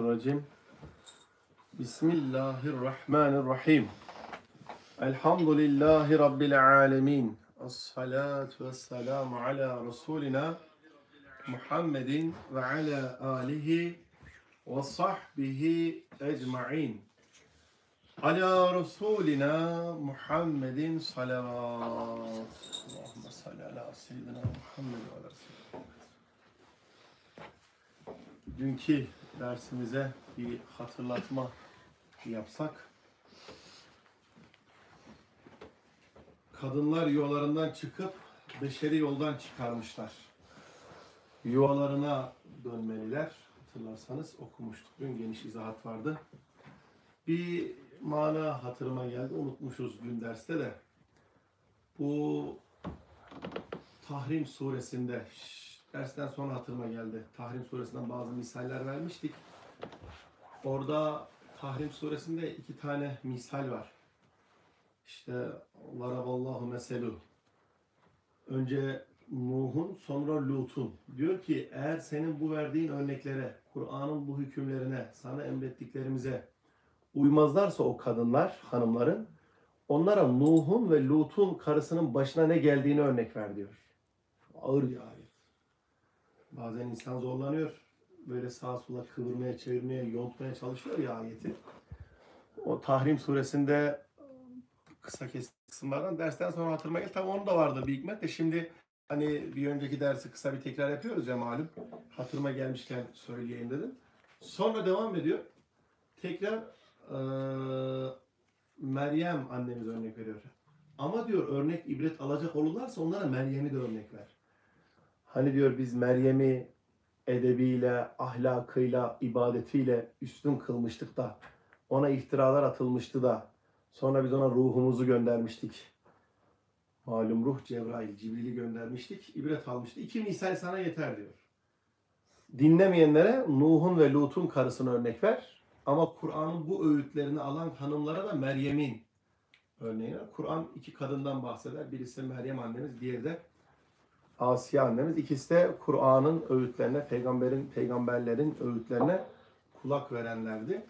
Bismillahirrahmanirrahim. Bismillahirrahmanirrahim. Elhamdülillahi Rabbil alemin. As-salatu vesselamu ala Resulina Muhammedin ve ala alihi ve sahbihi ecma'in. Ala Resulina Muhammedin salavat. Allahümme salli ala seyyidina Muhammed ve ala seyyidina. Dünkü dersimize bir hatırlatma yapsak. Kadınlar yuvalarından çıkıp beşeri yoldan çıkarmışlar. Yuvalarına dönmeliler. Hatırlarsanız okumuştuk. Dün geniş izahat vardı. Bir mana hatırıma geldi. Unutmuşuz dün derste de. Bu Tahrim suresinde dersten sonra hatırıma geldi. Tahrim suresinden bazı misaller vermiştik. Orada Tahrim suresinde iki tane misal var. İşte Varaballahu meselu. Önce Nuh'un sonra Lut'un. Diyor ki eğer senin bu verdiğin örneklere, Kur'an'ın bu hükümlerine, sana emrettiklerimize uymazlarsa o kadınlar, hanımların onlara Nuh'un ve Lut'un karısının başına ne geldiğini örnek ver diyor. Ağır ya Bazen insan zorlanıyor. Böyle sağa sola kıvırmaya, çevirmeye, yontmaya çalışıyor ya ayeti. O Tahrim suresinde kısa kesimlerden dersten sonra hatırlamaya gel. Tam onun da vardı bir hikmet de şimdi hani bir önceki dersi kısa bir tekrar yapıyoruz ya malum. Hatırıma gelmişken söyleyeyim dedim. Sonra devam ediyor. Tekrar ee, Meryem annemiz örnek veriyor. Ama diyor örnek ibret alacak olurlarsa onlara Meryem'i de örnek ver. Hani diyor biz Meryem'i edebiyle, ahlakıyla, ibadetiyle üstün kılmıştık da ona iftiralar atılmıştı da sonra biz ona ruhumuzu göndermiştik. Malum ruh Cebrail, Cibril'i göndermiştik. İbret almıştı. İki misal sana yeter diyor. Dinlemeyenlere Nuh'un ve Lut'un karısını örnek ver. Ama Kur'an'ın bu öğütlerini alan hanımlara da Meryem'in örneğine. Kur'an iki kadından bahseder. Birisi Meryem annemiz, diğeri de Asiye annemiz. İkisi de Kur'an'ın öğütlerine, peygamberin, peygamberlerin öğütlerine kulak verenlerdi.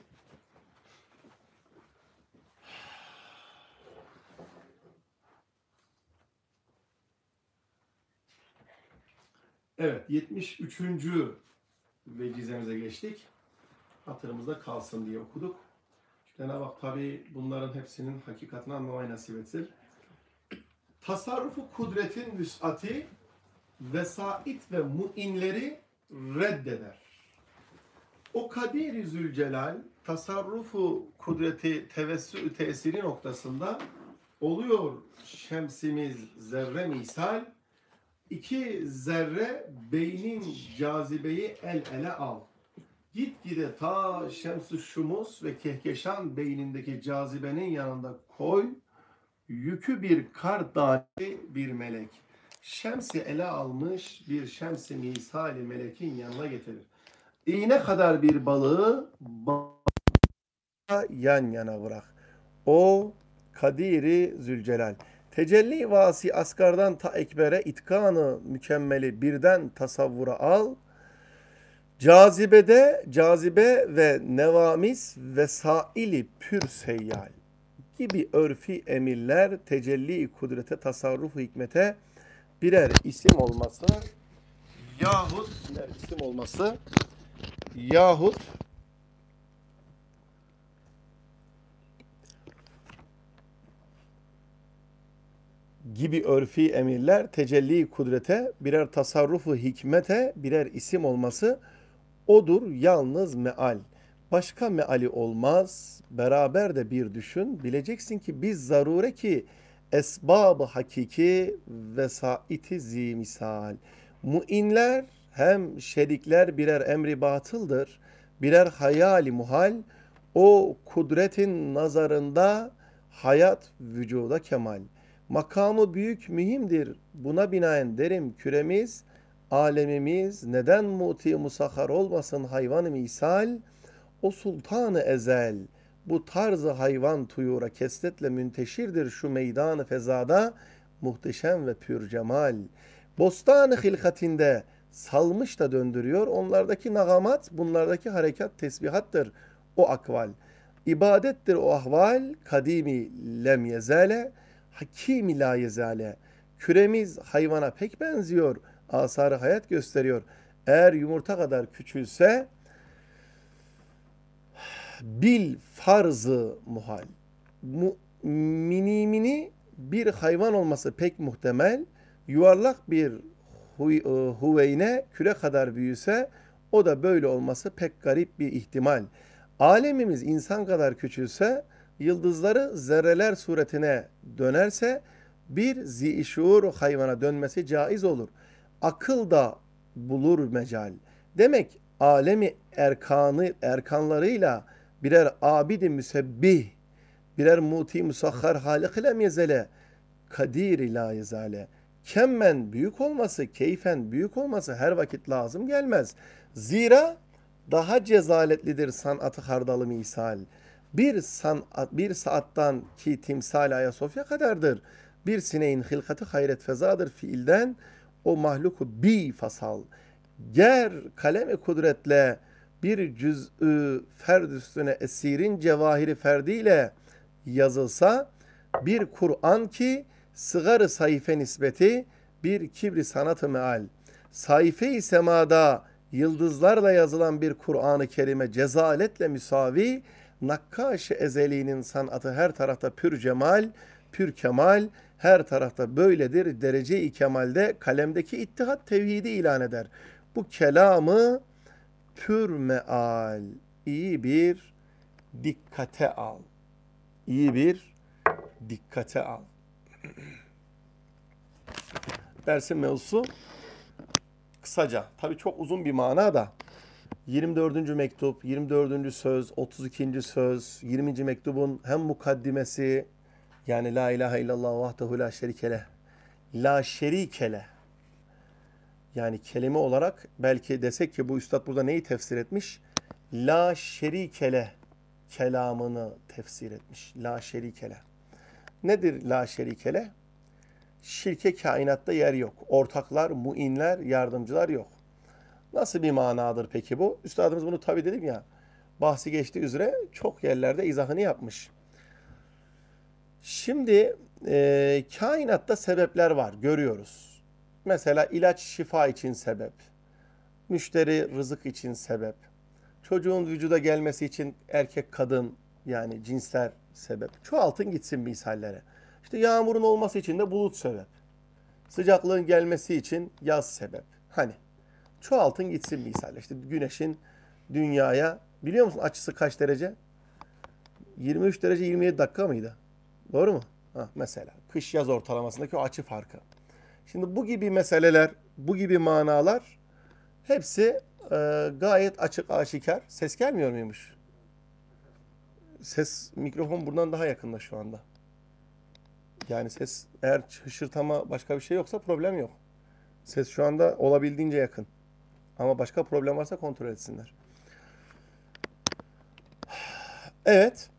Evet, 73. vecizemize geçtik. Hatırımızda kalsın diye okuduk. Cenab-ı Hak tabi bunların hepsinin hakikatini anlamayı nasip etsin. Tasarrufu kudretin müsati vesait ve muinleri reddeder. O Kadir-i Zülcelal tasarrufu kudreti tevessü tesiri noktasında oluyor şemsimiz zerre misal. İki zerre beynin cazibeyi el ele al. Git gide ta şemsü şumus ve kehkeşan beynindeki cazibenin yanında koy. Yükü bir kar dahi bir melek.'' şemsi ele almış bir şemsi misali melekin yanına getirir. İğne kadar bir balığı balığa yan yana bırak. O kadiri zülcelal. Tecelli vasi asgardan ta ekbere itkanı mükemmeli birden tasavvura al. Cazibede cazibe ve nevamis ve saili pür seyyal gibi örfi emirler tecelli kudrete tasarruf hikmete birer isim olması yahut birer isim olması yahut gibi örfi emirler tecelli kudrete, birer tasarrufu hikmete, birer isim olması odur yalnız meal. Başka meali olmaz. Beraber de bir düşün. Bileceksin ki biz zarure ki esbabı hakiki vesaiti zi misal. Muinler hem şerikler birer emri batıldır, birer hayali muhal. O kudretin nazarında hayat vücuda kemal. Makamı büyük mühimdir. Buna binaen derim küremiz, alemimiz neden muti musahhar olmasın hayvan misal. O sultanı ezel.'' bu tarzı hayvan tuyura kestetle münteşirdir şu meydanı fezada muhteşem ve pür cemal. Bostanı hilkatinde salmış da döndürüyor. Onlardaki nagamat, bunlardaki harekat tesbihattır o akval. İbadettir o ahval kadimi lem yezale hakimi la yezale. Küremiz hayvana pek benziyor. Asarı hayat gösteriyor. Eğer yumurta kadar küçülse bil farzı muhal. Mu, mini mini bir hayvan olması pek muhtemel. Yuvarlak bir huy, e, huveyne küre kadar büyüse o da böyle olması pek garip bir ihtimal. Alemimiz insan kadar küçülse, yıldızları zerreler suretine dönerse bir zişur hayvana dönmesi caiz olur. Akıl da bulur mecal. Demek alemi erkanı erkanlarıyla birer abidi müsebbih, birer muti musahhar halik ile mezele, kadir ila izale. Kemmen büyük olması, keyfen büyük olması her vakit lazım gelmez. Zira daha cezaletlidir sanatı hardalı misal. Bir, sanat, bir saattan ki timsal Ayasofya kadardır. Bir sineğin hilkatı hayret fezadır fiilden. O mahluku bi fasal. Ger kalemi kudretle bir cüz'ü ferd üstüne esirin cevahiri ferdiyle yazılsa bir Kur'an ki sıgarı sayfe nisbeti bir kibri sanatı meal. Sayfe-i semada yıldızlarla yazılan bir Kur'an-ı Kerime cezaletle müsavi nakkaş ezeliğinin sanatı her tarafta pür cemal, pür kemal, her tarafta böyledir derece-i kemalde kalemdeki ittihat tevhidi ilan eder. Bu kelamı pür meal, iyi bir dikkate al. İyi bir dikkate al. Dersin mevzusu kısaca, tabii çok uzun bir mana da 24. mektup, 24. söz, 32. söz, 20. mektubun hem mukaddimesi yani la ilahe illallah vahdehu la şerikele la şerikele yani kelime olarak belki desek ki bu üstad burada neyi tefsir etmiş? La şerikele kelamını tefsir etmiş. La şerikele. Nedir la şerikele? Şirke kainatta yer yok. Ortaklar, muinler, yardımcılar yok. Nasıl bir manadır peki bu? Üstadımız bunu tabi dedim ya bahsi geçtiği üzere çok yerlerde izahını yapmış. Şimdi e, kainatta sebepler var görüyoruz. Mesela ilaç şifa için sebep, müşteri rızık için sebep, çocuğun vücuda gelmesi için erkek kadın yani cinsler sebep. Çoğaltın gitsin misallere. İşte yağmurun olması için de bulut sebep. Sıcaklığın gelmesi için yaz sebep. Hani çoğaltın gitsin misalle. İşte güneşin dünyaya biliyor musun açısı kaç derece? 23 derece 27 dakika mıydı? Doğru mu? Ha, mesela kış yaz ortalamasındaki o açı farkı. Şimdi bu gibi meseleler, bu gibi manalar hepsi e, gayet açık aşikar. Ses gelmiyor muymuş? Ses mikrofon buradan daha yakında şu anda. Yani ses eğer hışırtama başka bir şey yoksa problem yok. Ses şu anda olabildiğince yakın. Ama başka problem varsa kontrol etsinler. Evet.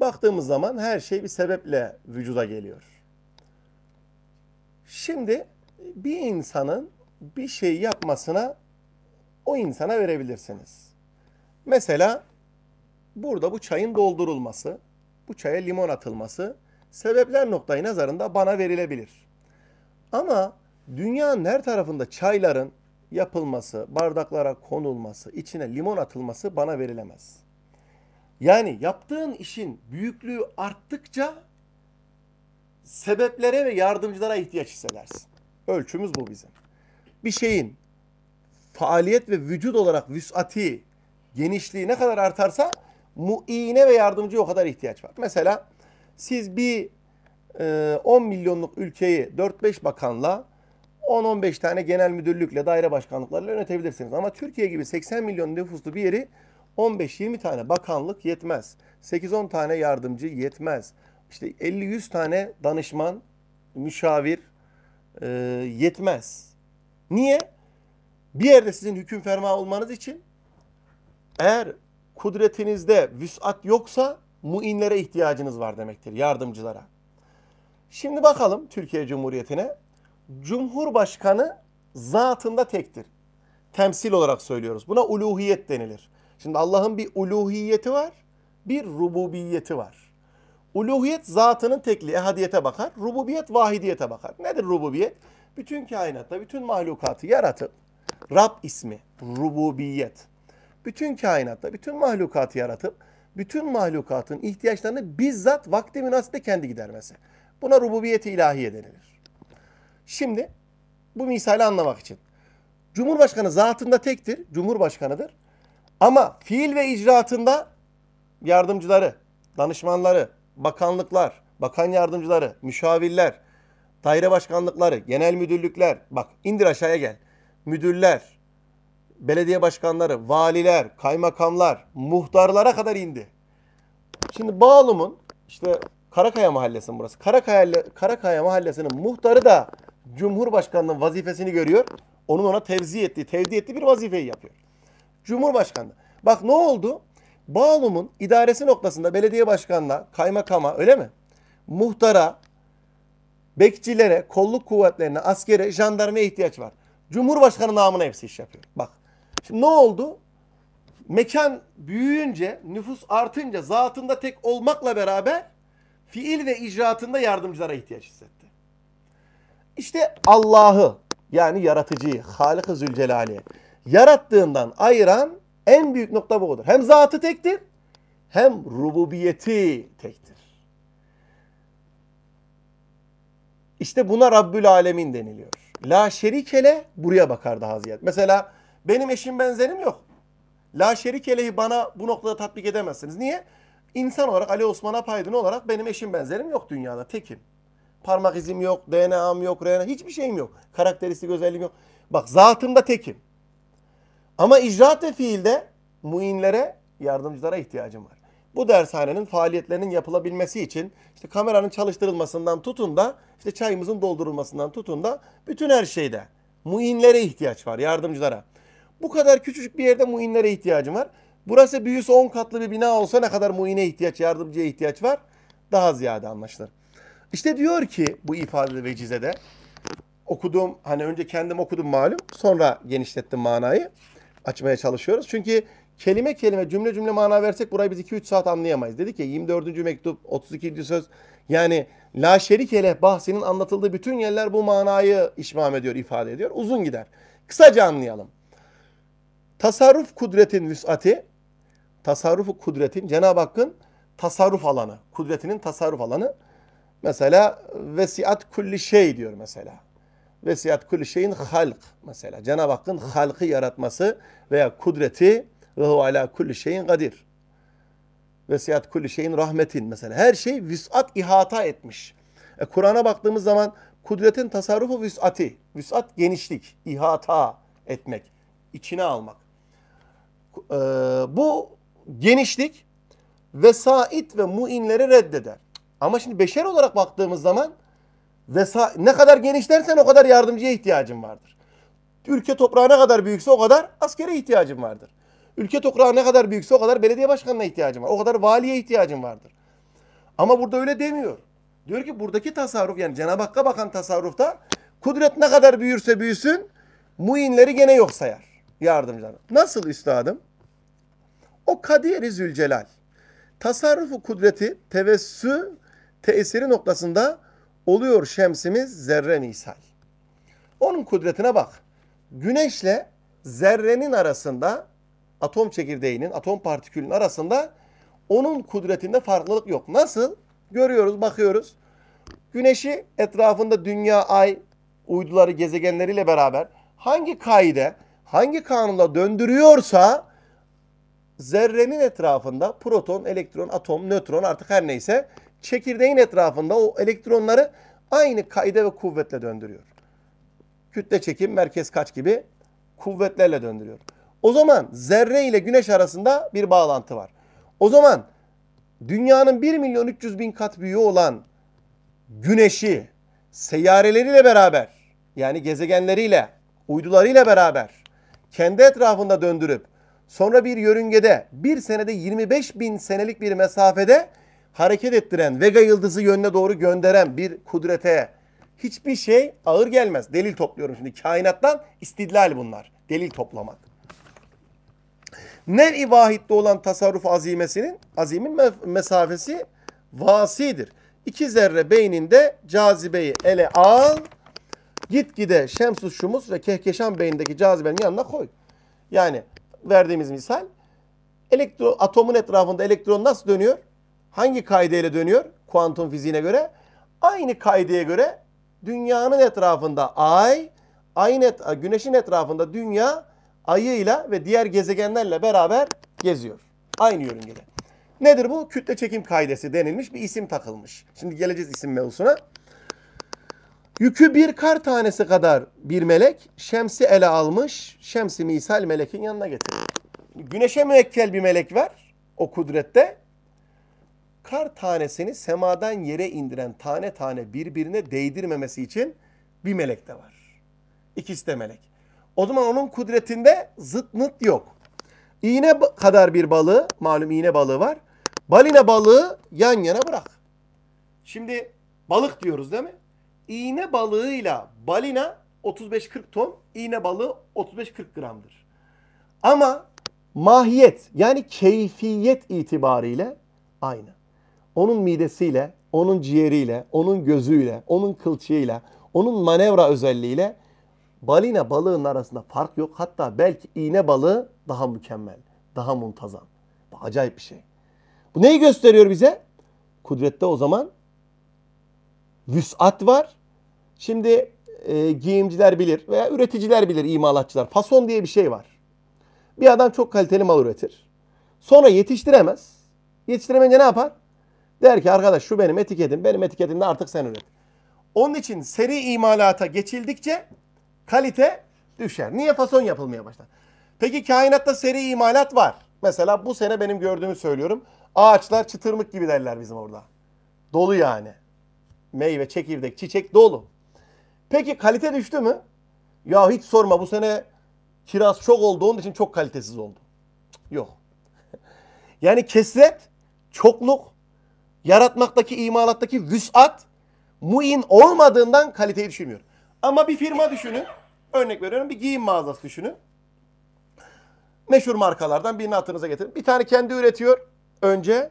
Baktığımız zaman her şey bir sebeple vücuda geliyor. Şimdi bir insanın bir şey yapmasına o insana verebilirsiniz. Mesela burada bu çayın doldurulması, bu çaya limon atılması sebepler noktayı nazarında bana verilebilir. Ama dünyanın her tarafında çayların yapılması, bardaklara konulması, içine limon atılması bana verilemez. Yani yaptığın işin büyüklüğü arttıkça sebeplere ve yardımcılara ihtiyaç hissedersin. Ölçümüz bu bizim. Bir şeyin faaliyet ve vücut olarak vüsati, genişliği ne kadar artarsa muine ve yardımcıya o kadar ihtiyaç var. Mesela siz bir e, 10 milyonluk ülkeyi 4-5 bakanla 10-15 tane genel müdürlükle, daire başkanlıklarıyla yönetebilirsiniz. Ama Türkiye gibi 80 milyon nüfuslu bir yeri 15-20 tane bakanlık yetmez. 8-10 tane yardımcı yetmez işte 50-100 tane danışman, müşavir e, yetmez. Niye? Bir yerde sizin hüküm ferma olmanız için eğer kudretinizde vüsat yoksa muinlere ihtiyacınız var demektir, yardımcılara. Şimdi bakalım Türkiye Cumhuriyeti'ne. Cumhurbaşkanı zatında tektir. Temsil olarak söylüyoruz. Buna uluhiyet denilir. Şimdi Allah'ın bir uluhiyeti var, bir rububiyeti var. Uluhiyet zatının tekliği, ehadiyete bakar. Rububiyet, vahidiyete bakar. Nedir rububiyet? Bütün kainatta, bütün mahlukatı yaratıp Rab ismi, rububiyet. Bütün kainatta, bütün mahlukatı yaratıp bütün mahlukatın ihtiyaçlarını bizzat vakti münasibe kendi gidermesi. Buna rububiyeti ilahiye denilir. Şimdi bu misali anlamak için. Cumhurbaşkanı zatında tektir, cumhurbaşkanıdır. Ama fiil ve icraatında yardımcıları, danışmanları, bakanlıklar, bakan yardımcıları, müşavirler, daire başkanlıkları, genel müdürlükler, bak indir aşağıya gel. Müdürler, belediye başkanları, valiler, kaymakamlar, muhtarlara kadar indi. Şimdi Bağlum'un işte Karakaya Mahallesi'nin burası. Karakaya, Karakaya Mahallesi'nin muhtarı da Cumhurbaşkanı'nın vazifesini görüyor. Onun ona tevzi ettiği, tevdi ettiği bir vazifeyi yapıyor. Cumhurbaşkanı. Bak ne oldu? Bağlum'un idaresi noktasında belediye başkanına, kaymakama öyle mi? Muhtara, bekçilere, kolluk kuvvetlerine, askere, jandarmaya ihtiyaç var. Cumhurbaşkanı namına hepsi iş yapıyor. Bak. Şimdi ne oldu? Mekan büyüyünce, nüfus artınca zatında tek olmakla beraber fiil ve icraatında yardımcılara ihtiyaç hissetti. İşte Allah'ı yani yaratıcıyı, Halık-ı Zülcelal'i yarattığından ayıran en büyük nokta bu odur. Hem zatı tektir hem rububiyeti tektir. İşte buna Rabbül Alemin deniliyor. La şerikele buraya bakar daha ziyade. Mesela benim eşim benzerim yok. La şerikeleyi bana bu noktada tatbik edemezsiniz. Niye? İnsan olarak Ali Osman Apaydın olarak benim eşim benzerim yok dünyada. Tekim. Parmak izim yok, DNA'm yok, RNA hiçbir şeyim yok. Karakteristik özelliğim yok. Bak zatımda tekim. Ama icraat fiilde muinlere, yardımcılara ihtiyacım var. Bu dershanenin faaliyetlerinin yapılabilmesi için işte kameranın çalıştırılmasından tutun da işte çayımızın doldurulmasından tutun da bütün her şeyde muinlere ihtiyaç var, yardımcılara. Bu kadar küçücük bir yerde muinlere ihtiyacım var. Burası büyüsü 10 katlı bir bina olsa ne kadar muine ihtiyaç, yardımcıya ihtiyaç var? Daha ziyade anlaşılır. İşte diyor ki bu ifade ve vecizede okudum hani önce kendim okudum malum sonra genişlettim manayı açmaya çalışıyoruz. Çünkü kelime kelime cümle cümle mana versek burayı biz 2-3 saat anlayamayız. Dedik ya 24. mektup 32. söz yani la şerikele bahsinin anlatıldığı bütün yerler bu manayı işmam ediyor, ifade ediyor. Uzun gider. Kısaca anlayalım. Tasarruf kudretin vüsati, tasarrufu kudretin Cenab-ı Hakk'ın tasarruf alanı, kudretinin tasarruf alanı. Mesela vesiat kulli şey diyor mesela. Vesiyat kulli şeyin halk mesela. Cenab-ı Hakk'ın halkı yaratması veya kudreti ve hu ala kulli şeyin kadir. Vesiyat kulli şeyin rahmetin mesela. Her şey vüsat ihata etmiş. E, Kur'an'a baktığımız zaman kudretin tasarrufu vüsati. Vüsat genişlik, ihata etmek, içine almak. E, bu genişlik vesait ve muinleri reddeder. Ama şimdi beşer olarak baktığımız zaman ve ne kadar genişlersen o kadar yardımcıya ihtiyacın vardır. Ülke toprağı ne kadar büyükse o kadar askere ihtiyacın vardır. Ülke toprağı ne kadar büyükse o kadar belediye başkanına ihtiyacın var. O kadar valiye ihtiyacın vardır. Ama burada öyle demiyor. Diyor ki buradaki tasarruf yani Cenab-ı Hakk'a bakan tasarrufta kudret ne kadar büyürse büyüsün muinleri gene yok sayar. Yardımcılar. Nasıl üstadım? O Kadiyeri Zülcelal. Tasarrufu kudreti tevessü tesiri noktasında oluyor şemsimiz zerre misal. Onun kudretine bak. Güneşle zerrenin arasında atom çekirdeğinin, atom partikülünün arasında onun kudretinde farklılık yok. Nasıl? Görüyoruz, bakıyoruz. Güneşi etrafında dünya, ay, uyduları, gezegenleriyle beraber hangi kaide, hangi kanunla döndürüyorsa zerrenin etrafında proton, elektron, atom, nötron artık her neyse çekirdeğin etrafında o elektronları aynı kayda ve kuvvetle döndürüyor. Kütle çekim, merkez kaç gibi kuvvetlerle döndürüyor. O zaman zerre ile güneş arasında bir bağlantı var. O zaman dünyanın 1 milyon 300 bin kat büyüğü olan güneşi seyyareleriyle beraber yani gezegenleriyle, uydularıyla beraber kendi etrafında döndürüp sonra bir yörüngede bir senede 25 bin senelik bir mesafede hareket ettiren, Vega yıldızı yönüne doğru gönderen bir kudrete hiçbir şey ağır gelmez. Delil topluyorum şimdi. Kainattan istidlal bunlar. Delil toplamak. Nev-i vahitte olan tasarruf azimesinin, azimin mesafesi vasidir. İki zerre beyninde cazibeyi ele al. Gitgide şemsus şumus ve kehkeşan beyindeki cazibenin yanına koy. Yani verdiğimiz misal elektro, atomun etrafında elektron nasıl dönüyor? hangi kaideyle dönüyor? Kuantum fiziğine göre. Aynı kaideye göre dünyanın etrafında ay, ayın et, güneşin etrafında dünya ayıyla ve diğer gezegenlerle beraber geziyor. Aynı yörüngede. Nedir bu? Kütle çekim kaidesi denilmiş bir isim takılmış. Şimdi geleceğiz isim mevzusuna. Yükü bir kar tanesi kadar bir melek şemsi ele almış. Şemsi misal melekin yanına getiriyor. Güneşe müekkel bir melek var o kudrette kar tanesini semadan yere indiren tane tane birbirine değdirmemesi için bir melek de var. İkisi de melek. O zaman onun kudretinde zıt nıt yok. İğne kadar bir balığı, malum iğne balığı var. Balina balığı yan yana bırak. Şimdi balık diyoruz değil mi? İğne balığıyla balina 35-40 ton, iğne balığı 35-40 gramdır. Ama mahiyet yani keyfiyet itibariyle aynı onun midesiyle, onun ciğeriyle, onun gözüyle, onun kılçığıyla, onun manevra özelliğiyle balina balığının arasında fark yok. Hatta belki iğne balığı daha mükemmel, daha muntazam. acayip bir şey. Bu neyi gösteriyor bize? Kudrette o zaman vüsat var. Şimdi e, giyimciler bilir veya üreticiler bilir imalatçılar. Fason diye bir şey var. Bir adam çok kaliteli mal üretir. Sonra yetiştiremez. Yetiştiremeyince ne yapar? Der ki arkadaş şu benim etiketim. Benim etiketimde artık sen üret. Onun için seri imalata geçildikçe kalite düşer. Niye fason yapılmaya başlar? Peki kainatta seri imalat var. Mesela bu sene benim gördüğümü söylüyorum. Ağaçlar çıtırmık gibi derler bizim orada. Dolu yani. Meyve, çekirdek, çiçek dolu. Peki kalite düştü mü? Ya hiç sorma bu sene kiraz çok oldu onun için çok kalitesiz oldu. Yok. yani kesret, çokluk yaratmaktaki, imalattaki vüsat muin olmadığından kaliteyi düşünmüyor. Ama bir firma düşünün. Örnek veriyorum bir giyim mağazası düşünün. Meşhur markalardan birini hatırınıza getirin. Bir tane kendi üretiyor önce.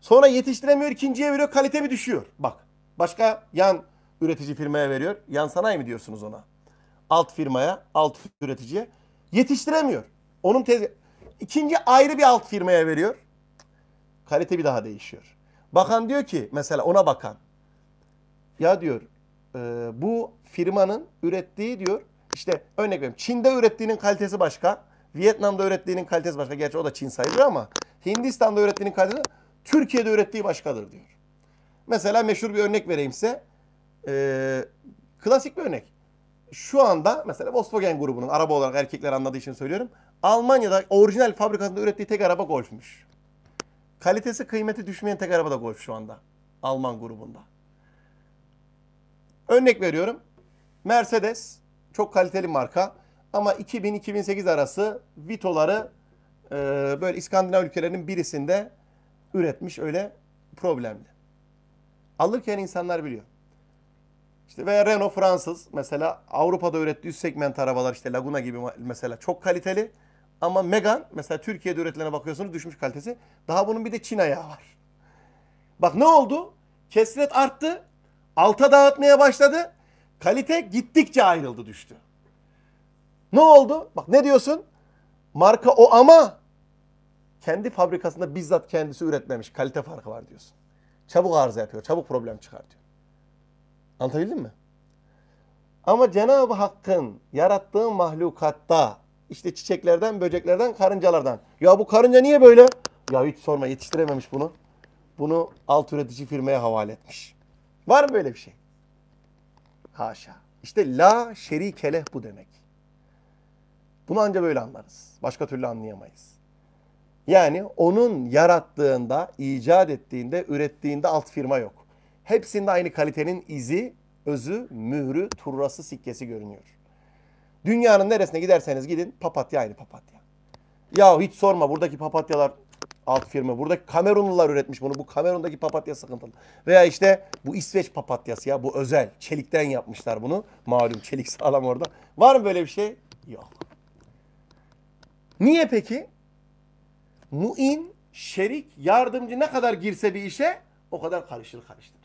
Sonra yetiştiremiyor ikinciye veriyor kalite bir düşüyor? Bak başka yan üretici firmaya veriyor. Yan sanayi mi diyorsunuz ona? Alt firmaya, alt üreticiye. Yetiştiremiyor. Onun tezi. İkinci ayrı bir alt firmaya veriyor. Kalite bir daha değişiyor. Bakan diyor ki mesela ona bakan. Ya diyor e, bu firmanın ürettiği diyor işte örnek veriyorum Çin'de ürettiğinin kalitesi başka. Vietnam'da ürettiğinin kalitesi başka. Gerçi o da Çin sayılır ama Hindistan'da ürettiğinin kalitesi Türkiye'de ürettiği başkadır diyor. Mesela meşhur bir örnek vereyim size. Ee, klasik bir örnek. Şu anda mesela Volkswagen grubunun araba olarak erkekler anladığı için söylüyorum. Almanya'da orijinal fabrikasında ürettiği tek araba Golf'müş. Kalitesi kıymeti düşmeyen tek araba da Golf şu anda. Alman grubunda. Örnek veriyorum. Mercedes çok kaliteli marka ama 2000-2008 arası Vito'ları e, böyle İskandinav ülkelerinin birisinde üretmiş öyle problemli. Alırken insanlar biliyor. İşte veya Renault Fransız mesela Avrupa'da ürettiği üst segment arabalar işte Laguna gibi mesela çok kaliteli. Ama Megan mesela Türkiye'de üretilene bakıyorsunuz düşmüş kalitesi. Daha bunun bir de Çin ayağı var. Bak ne oldu? Kesret arttı. Alta dağıtmaya başladı. Kalite gittikçe ayrıldı düştü. Ne oldu? Bak ne diyorsun? Marka o ama kendi fabrikasında bizzat kendisi üretmemiş. Kalite farkı var diyorsun. Çabuk arıza yapıyor. Çabuk problem çıkartıyor. Anlatabildim mi? Ama Cenab-ı Hakk'ın yarattığı mahlukatta işte çiçeklerden, böceklerden, karıncalardan. Ya bu karınca niye böyle? Ya hiç sorma yetiştirememiş bunu. Bunu alt üretici firmaya havale etmiş. Var mı böyle bir şey? Haşa. İşte la şerikeleh bu demek. Bunu anca böyle anlarız. Başka türlü anlayamayız. Yani onun yarattığında, icat ettiğinde, ürettiğinde alt firma yok. Hepsinde aynı kalitenin izi, özü, mührü, turrası, sikkesi görünüyor. Dünyanın neresine giderseniz gidin papatya aynı papatya. Ya hiç sorma buradaki papatyalar alt firma. Buradaki Kamerunlular üretmiş bunu. Bu Kamerun'daki papatya sıkıntılı. Veya işte bu İsveç papatyası ya bu özel. Çelikten yapmışlar bunu. Malum çelik sağlam orada. Var mı böyle bir şey? Yok. Niye peki? Muin, şerik, yardımcı ne kadar girse bir işe o kadar karışır karıştır.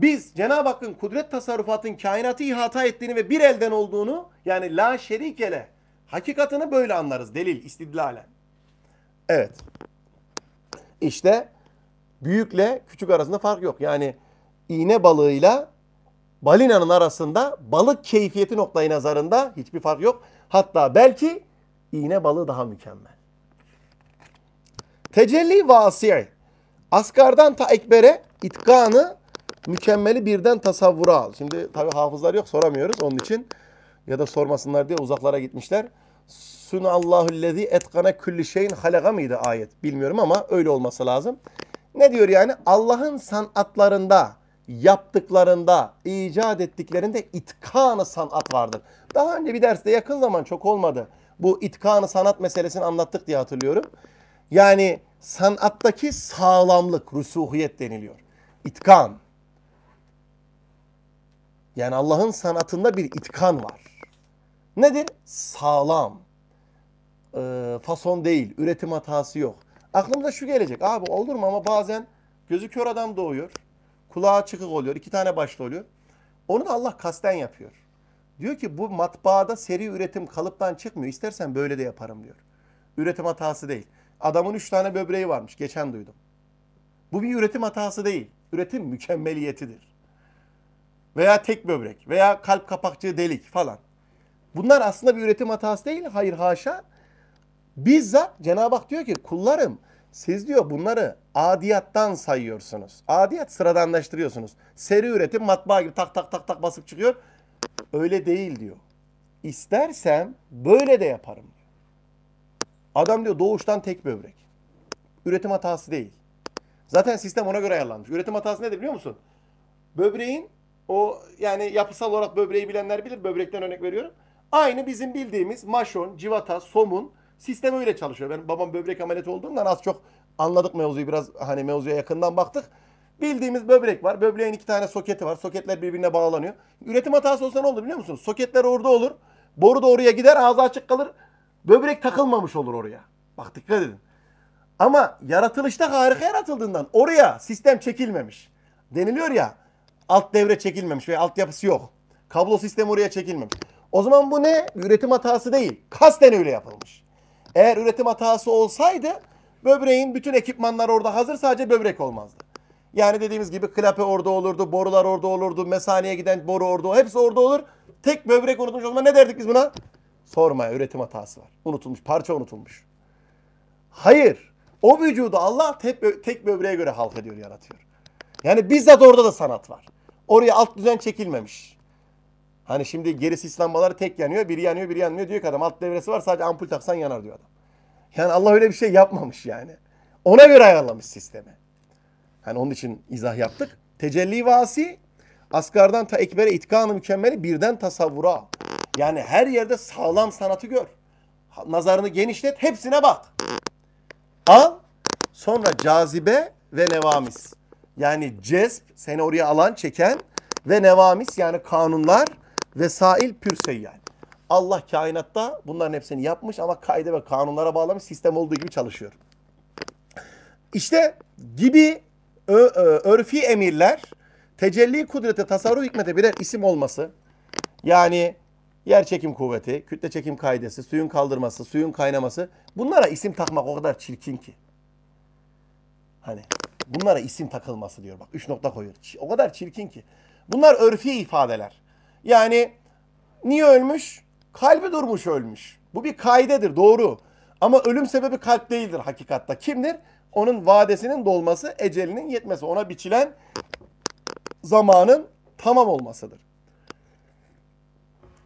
Biz Cenab-ı Hakk'ın kudret tasarrufatın kainatı ihata ettiğini ve bir elden olduğunu yani la şerikele hakikatını böyle anlarız delil istidlalen. Evet. İşte büyükle küçük arasında fark yok. Yani iğne balığıyla balinanın arasında balık keyfiyeti noktayı nazarında hiçbir fark yok. Hatta belki iğne balığı daha mükemmel. Tecelli vasi'i. Asgardan ta ekbere itkanı mükemmeli birden tasavvura al. Şimdi tabi hafızlar yok soramıyoruz onun için. Ya da sormasınlar diye uzaklara gitmişler. Sun Sunallahu lezi etkana külli şeyin halaga mıydı ayet? Bilmiyorum ama öyle olması lazım. Ne diyor yani? Allah'ın sanatlarında, yaptıklarında, icat ettiklerinde itkanı sanat vardır. Daha önce bir derste yakın zaman çok olmadı. Bu itkanı sanat meselesini anlattık diye hatırlıyorum. Yani sanattaki sağlamlık, rusuhiyet deniliyor. İtkan, yani Allah'ın sanatında bir itkan var. Nedir? Sağlam. E, fason değil. Üretim hatası yok. Aklımda şu gelecek. Abi olur mu ama bazen gözü kör adam doğuyor. Kulağı çıkık oluyor. iki tane başlı oluyor. Onu da Allah kasten yapıyor. Diyor ki bu matbaada seri üretim kalıptan çıkmıyor. İstersen böyle de yaparım diyor. Üretim hatası değil. Adamın üç tane böbreği varmış. Geçen duydum. Bu bir üretim hatası değil. Üretim mükemmeliyetidir veya tek böbrek veya kalp kapakçığı delik falan. Bunlar aslında bir üretim hatası değil. Hayır haşa. Bizzat Cenab-ı Hak diyor ki kullarım siz diyor bunları adiyattan sayıyorsunuz. Adiyat sıradanlaştırıyorsunuz. Seri üretim matbaa gibi tak tak tak tak basıp çıkıyor. Öyle değil diyor. İstersem böyle de yaparım Adam diyor doğuştan tek böbrek. Üretim hatası değil. Zaten sistem ona göre ayarlanmış. Üretim hatası nedir biliyor musun? Böbreğin o yani yapısal olarak böbreği bilenler bilir. Böbrekten örnek veriyorum. Aynı bizim bildiğimiz maşon, civata, somun sistem öyle çalışıyor. Ben babam böbrek ameliyatı olduğundan az çok anladık mevzuyu. Biraz hani mevzuya yakından baktık. Bildiğimiz böbrek var. Böbreğin iki tane soketi var. Soketler birbirine bağlanıyor. Üretim hatası olsa ne olur biliyor musunuz? Soketler orada olur. Boru da oraya gider. Ağzı açık kalır. Böbrek takılmamış olur oraya. Bak dikkat edin. Ama yaratılışta harika yaratıldığından oraya sistem çekilmemiş. Deniliyor ya alt devre çekilmemiş veya altyapısı yok. Kablo sistemi oraya çekilmemiş. O zaman bu ne? Üretim hatası değil. Kasten öyle yapılmış. Eğer üretim hatası olsaydı böbreğin bütün ekipmanlar orada hazır sadece böbrek olmazdı. Yani dediğimiz gibi klape orada olurdu, borular orada olurdu, mesaneye giden boru orada hepsi orada olur. Tek böbrek unutulmuş. o zaman ne derdik biz buna? Sormaya üretim hatası var. Unutulmuş, parça unutulmuş. Hayır. O vücudu Allah tek, tek böbreğe göre halk ediyor, yaratıyor. Yani bizzat orada da sanat var. Oraya alt düzen çekilmemiş. Hani şimdi gerisi İslambaları tek yanıyor, biri yanıyor, biri yanmıyor diyor ki adam alt devresi var sadece ampul taksan yanar diyor adam. Yani Allah öyle bir şey yapmamış yani. Ona göre ayarlamış sistemi. Hani onun için izah yaptık. Tecelli vasi asgardan ta ekbere itkanı mükemmeli birden tasavvura. Yani her yerde sağlam sanatı gör. Nazarını genişlet, hepsine bak. Al, sonra cazibe ve nevamis yani cezb seni oraya alan çeken ve nevamis yani kanunlar ve vesail pürsey yani Allah kainatta bunların hepsini yapmış ama kaide ve kanunlara bağlamış sistem olduğu gibi çalışıyor. İşte gibi ö, ö, örfi emirler tecelli kudrete tasarruf hikmete birer isim olması yani yer çekim kuvveti, kütle çekim kaidesi, suyun kaldırması, suyun kaynaması bunlara isim takmak o kadar çirkin ki. Hani Bunlara isim takılması diyor. Bak üç nokta koyuyor. O kadar çirkin ki. Bunlar örfi ifadeler. Yani niye ölmüş? Kalbi durmuş ölmüş. Bu bir kaydedir doğru. Ama ölüm sebebi kalp değildir hakikatta. Kimdir? Onun vadesinin dolması, ecelinin yetmesi. Ona biçilen zamanın tamam olmasıdır.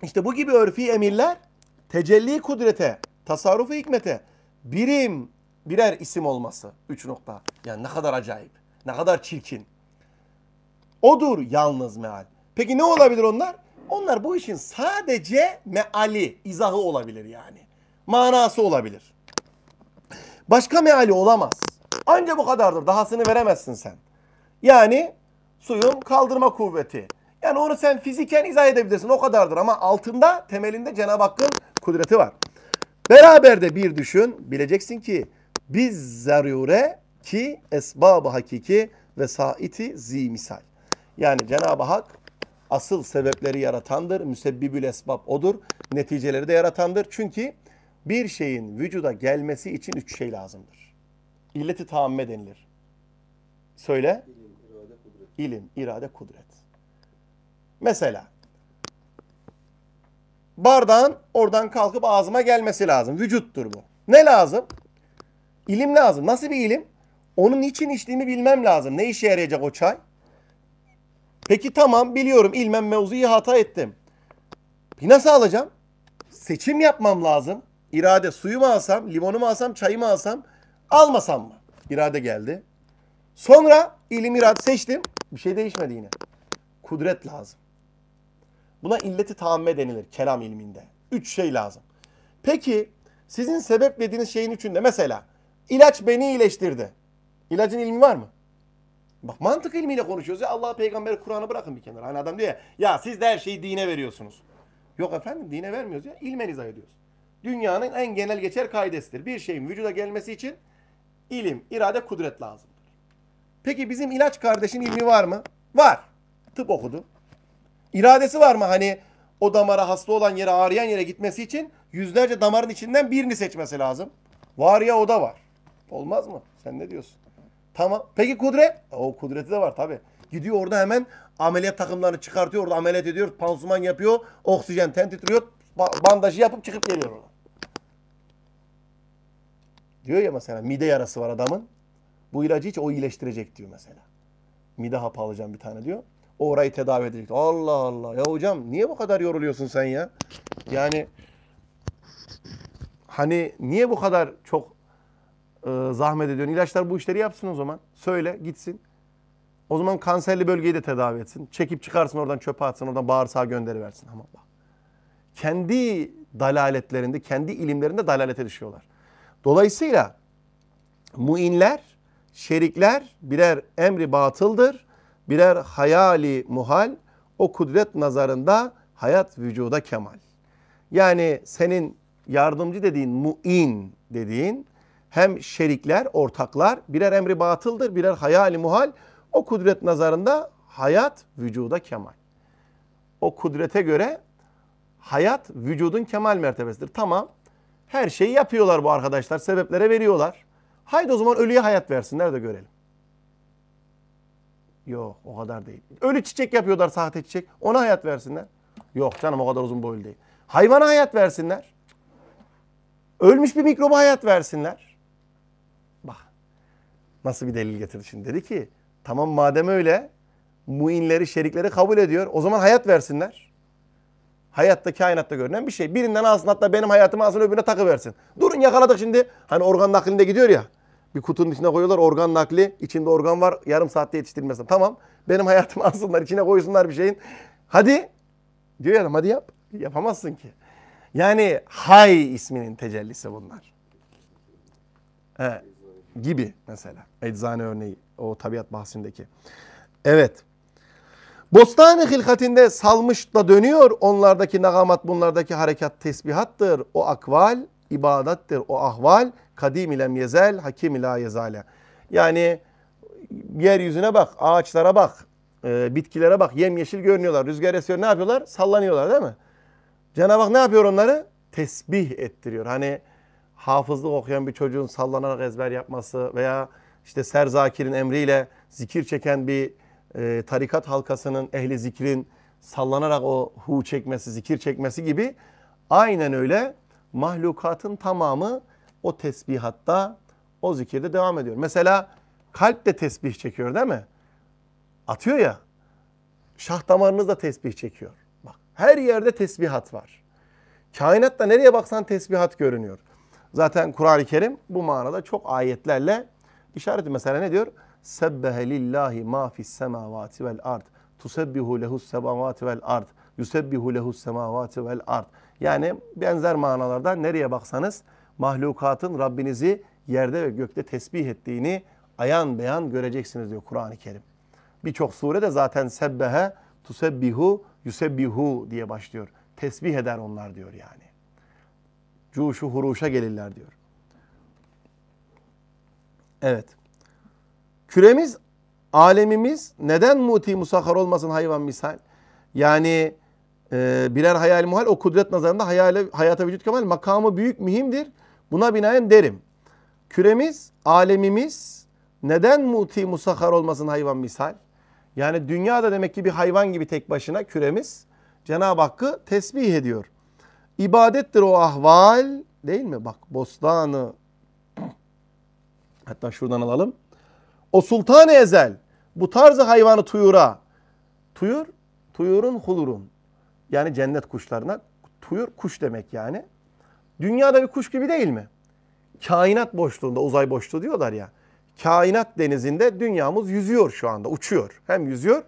İşte bu gibi örfi emirler tecelli kudrete, tasarrufu hikmete, birim, birer isim olması. Üç nokta. Yani ne kadar acayip. Ne kadar çirkin. Odur yalnız meal. Peki ne olabilir onlar? Onlar bu işin sadece meali, izahı olabilir yani. Manası olabilir. Başka meali olamaz. Anca bu kadardır. Dahasını veremezsin sen. Yani suyun kaldırma kuvveti. Yani onu sen fiziken izah edebilirsin. O kadardır ama altında temelinde Cenab-ı Hakk'ın kudreti var. Beraber de bir düşün. Bileceksin ki biz zarure ki esbabı hakiki ve saiti zi misal. Yani Cenab-ı Hak asıl sebepleri yaratandır. Müsebbibül esbab odur. Neticeleri de yaratandır. Çünkü bir şeyin vücuda gelmesi için üç şey lazımdır. İlleti tahamme denilir. Söyle. İlim, irade, kudret. irade, kudret. Mesela bardağın oradan kalkıp ağzıma gelmesi lazım. Vücuttur bu. Ne lazım? İlim lazım. Nasıl bir ilim? Onun için içtiğimi bilmem lazım. Ne işe yarayacak o çay? Peki tamam biliyorum ilmen mevzuyu hata ettim. Bir nasıl alacağım? Seçim yapmam lazım. İrade suyu mu alsam, limonu mu alsam, çayı mı alsam, almasam mı? İrade geldi. Sonra ilim irade seçtim. Bir şey değişmedi yine. Kudret lazım. Buna illeti tahamme denilir kelam ilminde. Üç şey lazım. Peki sizin sebep dediğiniz şeyin üçünde mesela İlaç beni iyileştirdi. İlacın ilmi var mı? Bak mantık ilmiyle konuşuyoruz ya. Allah peygamber Kur'an'ı bırakın bir kenara. Hani adam diyor ya, ya siz de her şeyi dine veriyorsunuz. Yok efendim dine vermiyoruz ya. İlmen izah ediyoruz. Dünyanın en genel geçer kaidesidir. Bir şeyin vücuda gelmesi için ilim, irade, kudret lazım. Peki bizim ilaç kardeşin ilmi var mı? Var. Tıp okudu. İradesi var mı? Hani o damara hasta olan yere ağrıyan yere gitmesi için yüzlerce damarın içinden birini seçmesi lazım. Var ya o da var. Olmaz mı? Sen ne diyorsun? Tamam. Peki kudret? O kudreti de var tabi. Gidiyor orada hemen ameliyat takımlarını çıkartıyor. Orada ameliyat ediyor. Pansuman yapıyor. Oksijen ten titriyor. Bandajı yapıp çıkıp geliyor orada. Diyor ya mesela mide yarası var adamın. Bu ilacı hiç o iyileştirecek diyor mesela. Mide hap alacağım bir tane diyor. orayı tedavi edecek. Allah Allah. Ya hocam niye bu kadar yoruluyorsun sen ya? Yani hani niye bu kadar çok e, zahmet ediyorsun. İlaçlar bu işleri yapsın o zaman. Söyle gitsin. O zaman kanserli bölgeyi de tedavi etsin. Çekip çıkarsın oradan çöpe atsın. Oradan bağırsağa gönderiversin. Ama bak. Kendi dalaletlerinde, kendi ilimlerinde dalalete düşüyorlar. Dolayısıyla muinler, şerikler birer emri batıldır. Birer hayali muhal. O kudret nazarında hayat vücuda kemal. Yani senin yardımcı dediğin muin dediğin hem şerikler, ortaklar birer emri batıldır, birer hayali muhal. O kudret nazarında hayat vücuda kemal. O kudrete göre hayat vücudun kemal mertebesidir. Tamam. Her şeyi yapıyorlar bu arkadaşlar. Sebeplere veriyorlar. Haydi o zaman ölüye hayat versinler de görelim. Yok o kadar değil. Ölü çiçek yapıyorlar sahte çiçek. Ona hayat versinler. Yok canım o kadar uzun boylu değil. Hayvana hayat versinler. Ölmüş bir mikroba hayat versinler. Nasıl bir delil getirdi şimdi? Dedi ki tamam madem öyle muinleri, şerikleri kabul ediyor. O zaman hayat versinler. Hayatta, kainatta görünen bir şey. Birinden alsın hatta benim hayatımı alsın öbürüne takıversin. Durun yakaladık şimdi. Hani organ naklinde gidiyor ya. Bir kutunun içine koyuyorlar organ nakli. içinde organ var yarım saatte yetiştirilmesi. Tamam benim hayatımı alsınlar içine koysunlar bir şeyin. Hadi diyor ya hadi yap. Yapamazsın ki. Yani Hay isminin tecellisi bunlar. Evet gibi mesela. Eczane örneği o tabiat bahsindeki. Evet. Bostan-ı hilkatinde salmış da dönüyor. Onlardaki nagamat bunlardaki harekat tesbihattır. O akval ibadattır. O ahval kadim ile yezel hakim ile yezale. Yani yeryüzüne bak, ağaçlara bak, e, bitkilere bak. Yemyeşil görünüyorlar. Rüzgar esiyor ne yapıyorlar? Sallanıyorlar değil mi? Cenab-ı Hak ne yapıyor onları? Tesbih ettiriyor. Hani hafızlık okuyan bir çocuğun sallanarak ezber yapması veya işte Serzakir'in emriyle zikir çeken bir e, tarikat halkasının ehli zikrin sallanarak o hu çekmesi, zikir çekmesi gibi aynen öyle mahlukatın tamamı o tesbihatta, o zikirde devam ediyor. Mesela kalp de tesbih çekiyor değil mi? Atıyor ya. Şah damarınız da tesbih çekiyor. Bak her yerde tesbihat var. Kainatta nereye baksan tesbihat görünüyor. Zaten Kur'an-ı Kerim bu manada çok ayetlerle işaret mesela ne diyor? Sebbehe lillahi ma fis semavati vel ard. Tusebbihu lehus semavati vel ard. Yusebbihu lehus semavati vel ard. Yani benzer manalarda nereye baksanız mahlukatın Rabbinizi yerde ve gökte tesbih ettiğini ayan beyan göreceksiniz diyor Kur'an-ı Kerim. Birçok sure de zaten sebbehe, tusebbihu, yusebbihu diye başlıyor. Tesbih eder onlar diyor yani cuşu huruşa gelirler diyor. Evet. Küremiz, alemimiz neden muti musahhar olmasın hayvan misal? Yani e, birer hayal muhal o kudret nazarında hayale, hayata vücut kemal makamı büyük mühimdir. Buna binaen derim. Küremiz, alemimiz neden muti musahhar olmasın hayvan misal? Yani dünya da demek ki bir hayvan gibi tek başına küremiz Cenab-ı Hakk'ı tesbih ediyor. İbadettir o ahval değil mi? Bak bostanı hatta şuradan alalım. O sultan ezel bu tarzı hayvanı tuyura tuyur tuyurun hulurun yani cennet kuşlarına tuyur kuş demek yani. Dünyada bir kuş gibi değil mi? Kainat boşluğunda uzay boşluğu diyorlar ya. Kainat denizinde dünyamız yüzüyor şu anda uçuyor. Hem yüzüyor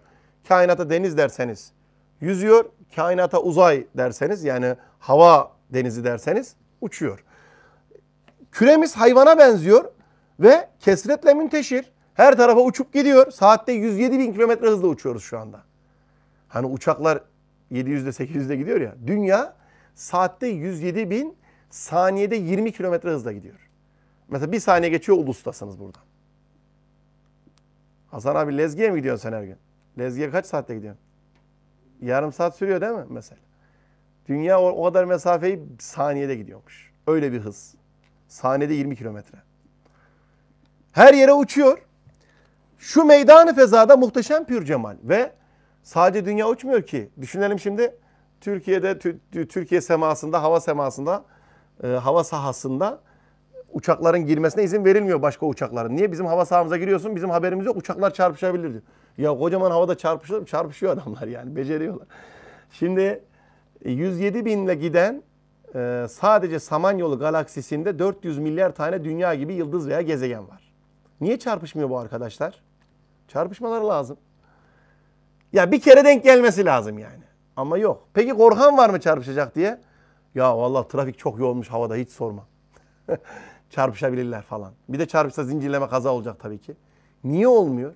kainata deniz derseniz yüzüyor. Kainata uzay derseniz yani hava denizi derseniz uçuyor. Küremiz hayvana benziyor ve kesretle münteşir. Her tarafa uçup gidiyor. Saatte 107 bin kilometre hızla uçuyoruz şu anda. Hani uçaklar 700'de 800'de gidiyor ya. Dünya saatte 107 bin saniyede 20 kilometre hızla gidiyor. Mesela bir saniye geçiyor ulustasınız burada. Hasan abi Lezgi'ye mi gidiyorsun sen her gün? Lezgi'ye kaç saatte gidiyorsun? Yarım saat sürüyor değil mi mesela? Dünya o, o kadar mesafeyi saniyede gidiyormuş. Öyle bir hız. Saniyede 20 kilometre. Her yere uçuyor. Şu meydanı fezada muhteşem pür cemal ve sadece dünya uçmuyor ki. Düşünelim şimdi Türkiye'de Türkiye semasında, hava semasında, e, hava sahasında uçakların girmesine izin verilmiyor başka uçakların. Niye? Bizim hava sahamıza giriyorsun bizim haberimiz yok uçaklar çarpışabilir diyor. Ya kocaman havada çarpışıyor Çarpışıyor adamlar yani beceriyorlar. Şimdi 107 e, binle giden e, sadece Samanyolu galaksisinde 400 milyar tane dünya gibi yıldız veya gezegen var. Niye çarpışmıyor bu arkadaşlar? Çarpışmaları lazım. Ya bir kere denk gelmesi lazım yani. Ama yok. Peki korkan var mı çarpışacak diye? Ya vallahi trafik çok yoğunmuş havada hiç sorma. Çarpışabilirler falan. Bir de çarpışsa zincirleme kaza olacak tabii ki. Niye olmuyor?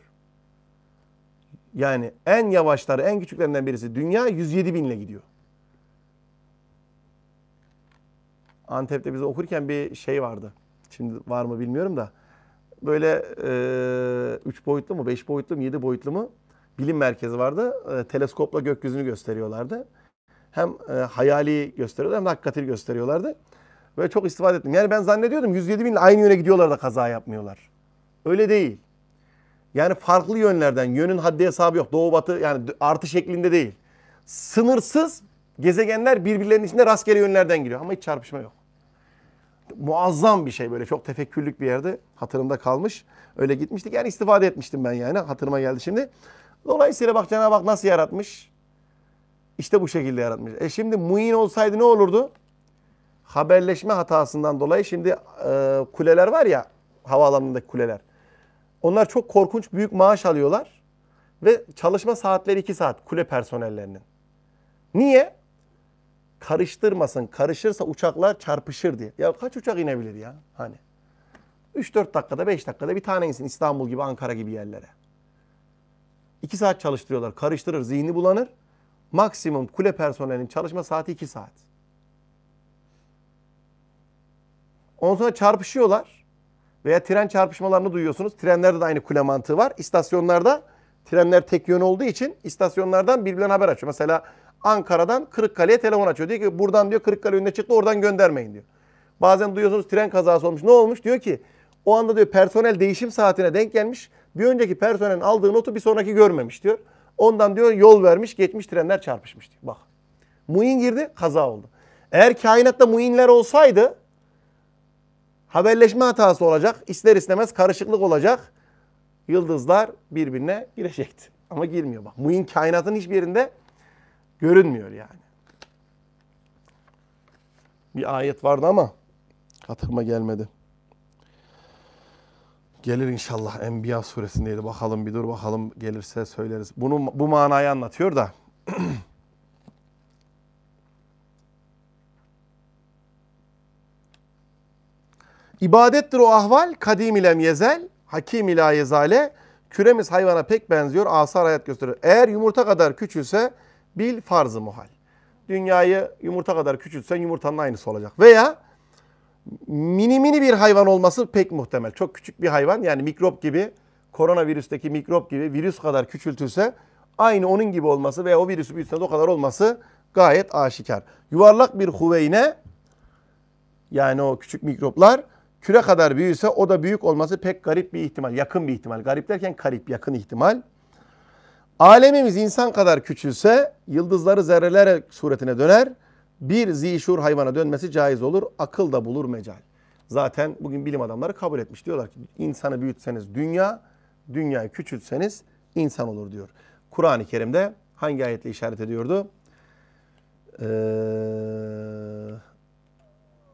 Yani en yavaşları, en küçüklerinden birisi dünya 107 binle gidiyor. Antep'te biz okurken bir şey vardı. Şimdi var mı bilmiyorum da. Böyle 3 e, boyutlu mu, 5 boyutlu mu, 7 boyutlu mu bilim merkezi vardı. E, teleskopla gökyüzünü gösteriyorlardı. Hem e, hayali gösteriyorlar hem de hakikati gösteriyorlardı. Böyle çok istifade ettim. Yani ben zannediyordum 107 binle aynı yöne gidiyorlar da kaza yapmıyorlar. Öyle değil. Yani farklı yönlerden yönün haddi hesabı yok. Doğu batı yani artı şeklinde değil. Sınırsız gezegenler birbirlerinin içinde rastgele yönlerden giriyor ama hiç çarpışma yok. Muazzam bir şey böyle çok tefekkürlük bir yerde hatırımda kalmış. Öyle gitmiştik yani istifade etmiştim ben yani hatırıma geldi şimdi. Dolayısıyla bak Cenab-ı Hak nasıl yaratmış? İşte bu şekilde yaratmış. E şimdi muin olsaydı ne olurdu? haberleşme hatasından dolayı şimdi e, kuleler var ya havaalanındaki kuleler. Onlar çok korkunç büyük maaş alıyorlar ve çalışma saatleri 2 saat kule personellerinin. Niye? Karıştırmasın. Karışırsa uçaklar çarpışır diye. Ya kaç uçak inebilir ya? Hani 3-4 dakikada 5 dakikada bir tane insin İstanbul gibi Ankara gibi yerlere. 2 saat çalıştırıyorlar. Karıştırır, zihni bulanır. Maksimum kule personelinin çalışma saati 2 saat. Ondan sonra çarpışıyorlar. Veya tren çarpışmalarını duyuyorsunuz. Trenlerde de aynı kule mantığı var. İstasyonlarda trenler tek yön olduğu için istasyonlardan birbirine haber açıyor. Mesela Ankara'dan Kırıkkale'ye telefon açıyor. Diyor ki buradan diyor Kırıkkale önüne çıktı oradan göndermeyin diyor. Bazen duyuyorsunuz tren kazası olmuş. Ne olmuş? Diyor ki o anda diyor personel değişim saatine denk gelmiş. Bir önceki personelin aldığı notu bir sonraki görmemiş diyor. Ondan diyor yol vermiş geçmiş trenler çarpışmış diyor. Bak. Muin girdi kaza oldu. Eğer kainatta muinler olsaydı haberleşme hatası olacak. İster istemez karışıklık olacak. Yıldızlar birbirine girecekti. Ama girmiyor bak. Muin kainatın hiçbir yerinde görünmüyor yani. Bir ayet vardı ama hatırıma gelmedi. Gelir inşallah Enbiya suresindeydi. Bakalım bir dur bakalım gelirse söyleriz. Bunu bu manayı anlatıyor da İbadettir o ahval kadim ilem yezel, hakim ila yezale. Küremiz hayvana pek benziyor, asar hayat gösterir. Eğer yumurta kadar küçülse bil farzı muhal. Dünyayı yumurta kadar küçültsen yumurtanın aynısı olacak. Veya mini mini bir hayvan olması pek muhtemel. Çok küçük bir hayvan yani mikrop gibi, koronavirüsteki mikrop gibi virüs kadar küçültülse aynı onun gibi olması veya o virüsü büyütsen o kadar olması gayet aşikar. Yuvarlak bir huveyne yani o küçük mikroplar küre kadar büyüse o da büyük olması pek garip bir ihtimal. Yakın bir ihtimal. Garip derken garip yakın ihtimal. Alemimiz insan kadar küçülse yıldızları zerrelere suretine döner. Bir zişur hayvana dönmesi caiz olur. Akıl da bulur mecal. Zaten bugün bilim adamları kabul etmiş. Diyorlar ki insanı büyütseniz dünya, dünyayı küçültseniz insan olur diyor. Kur'an-ı Kerim'de hangi ayetle işaret ediyordu? Ee,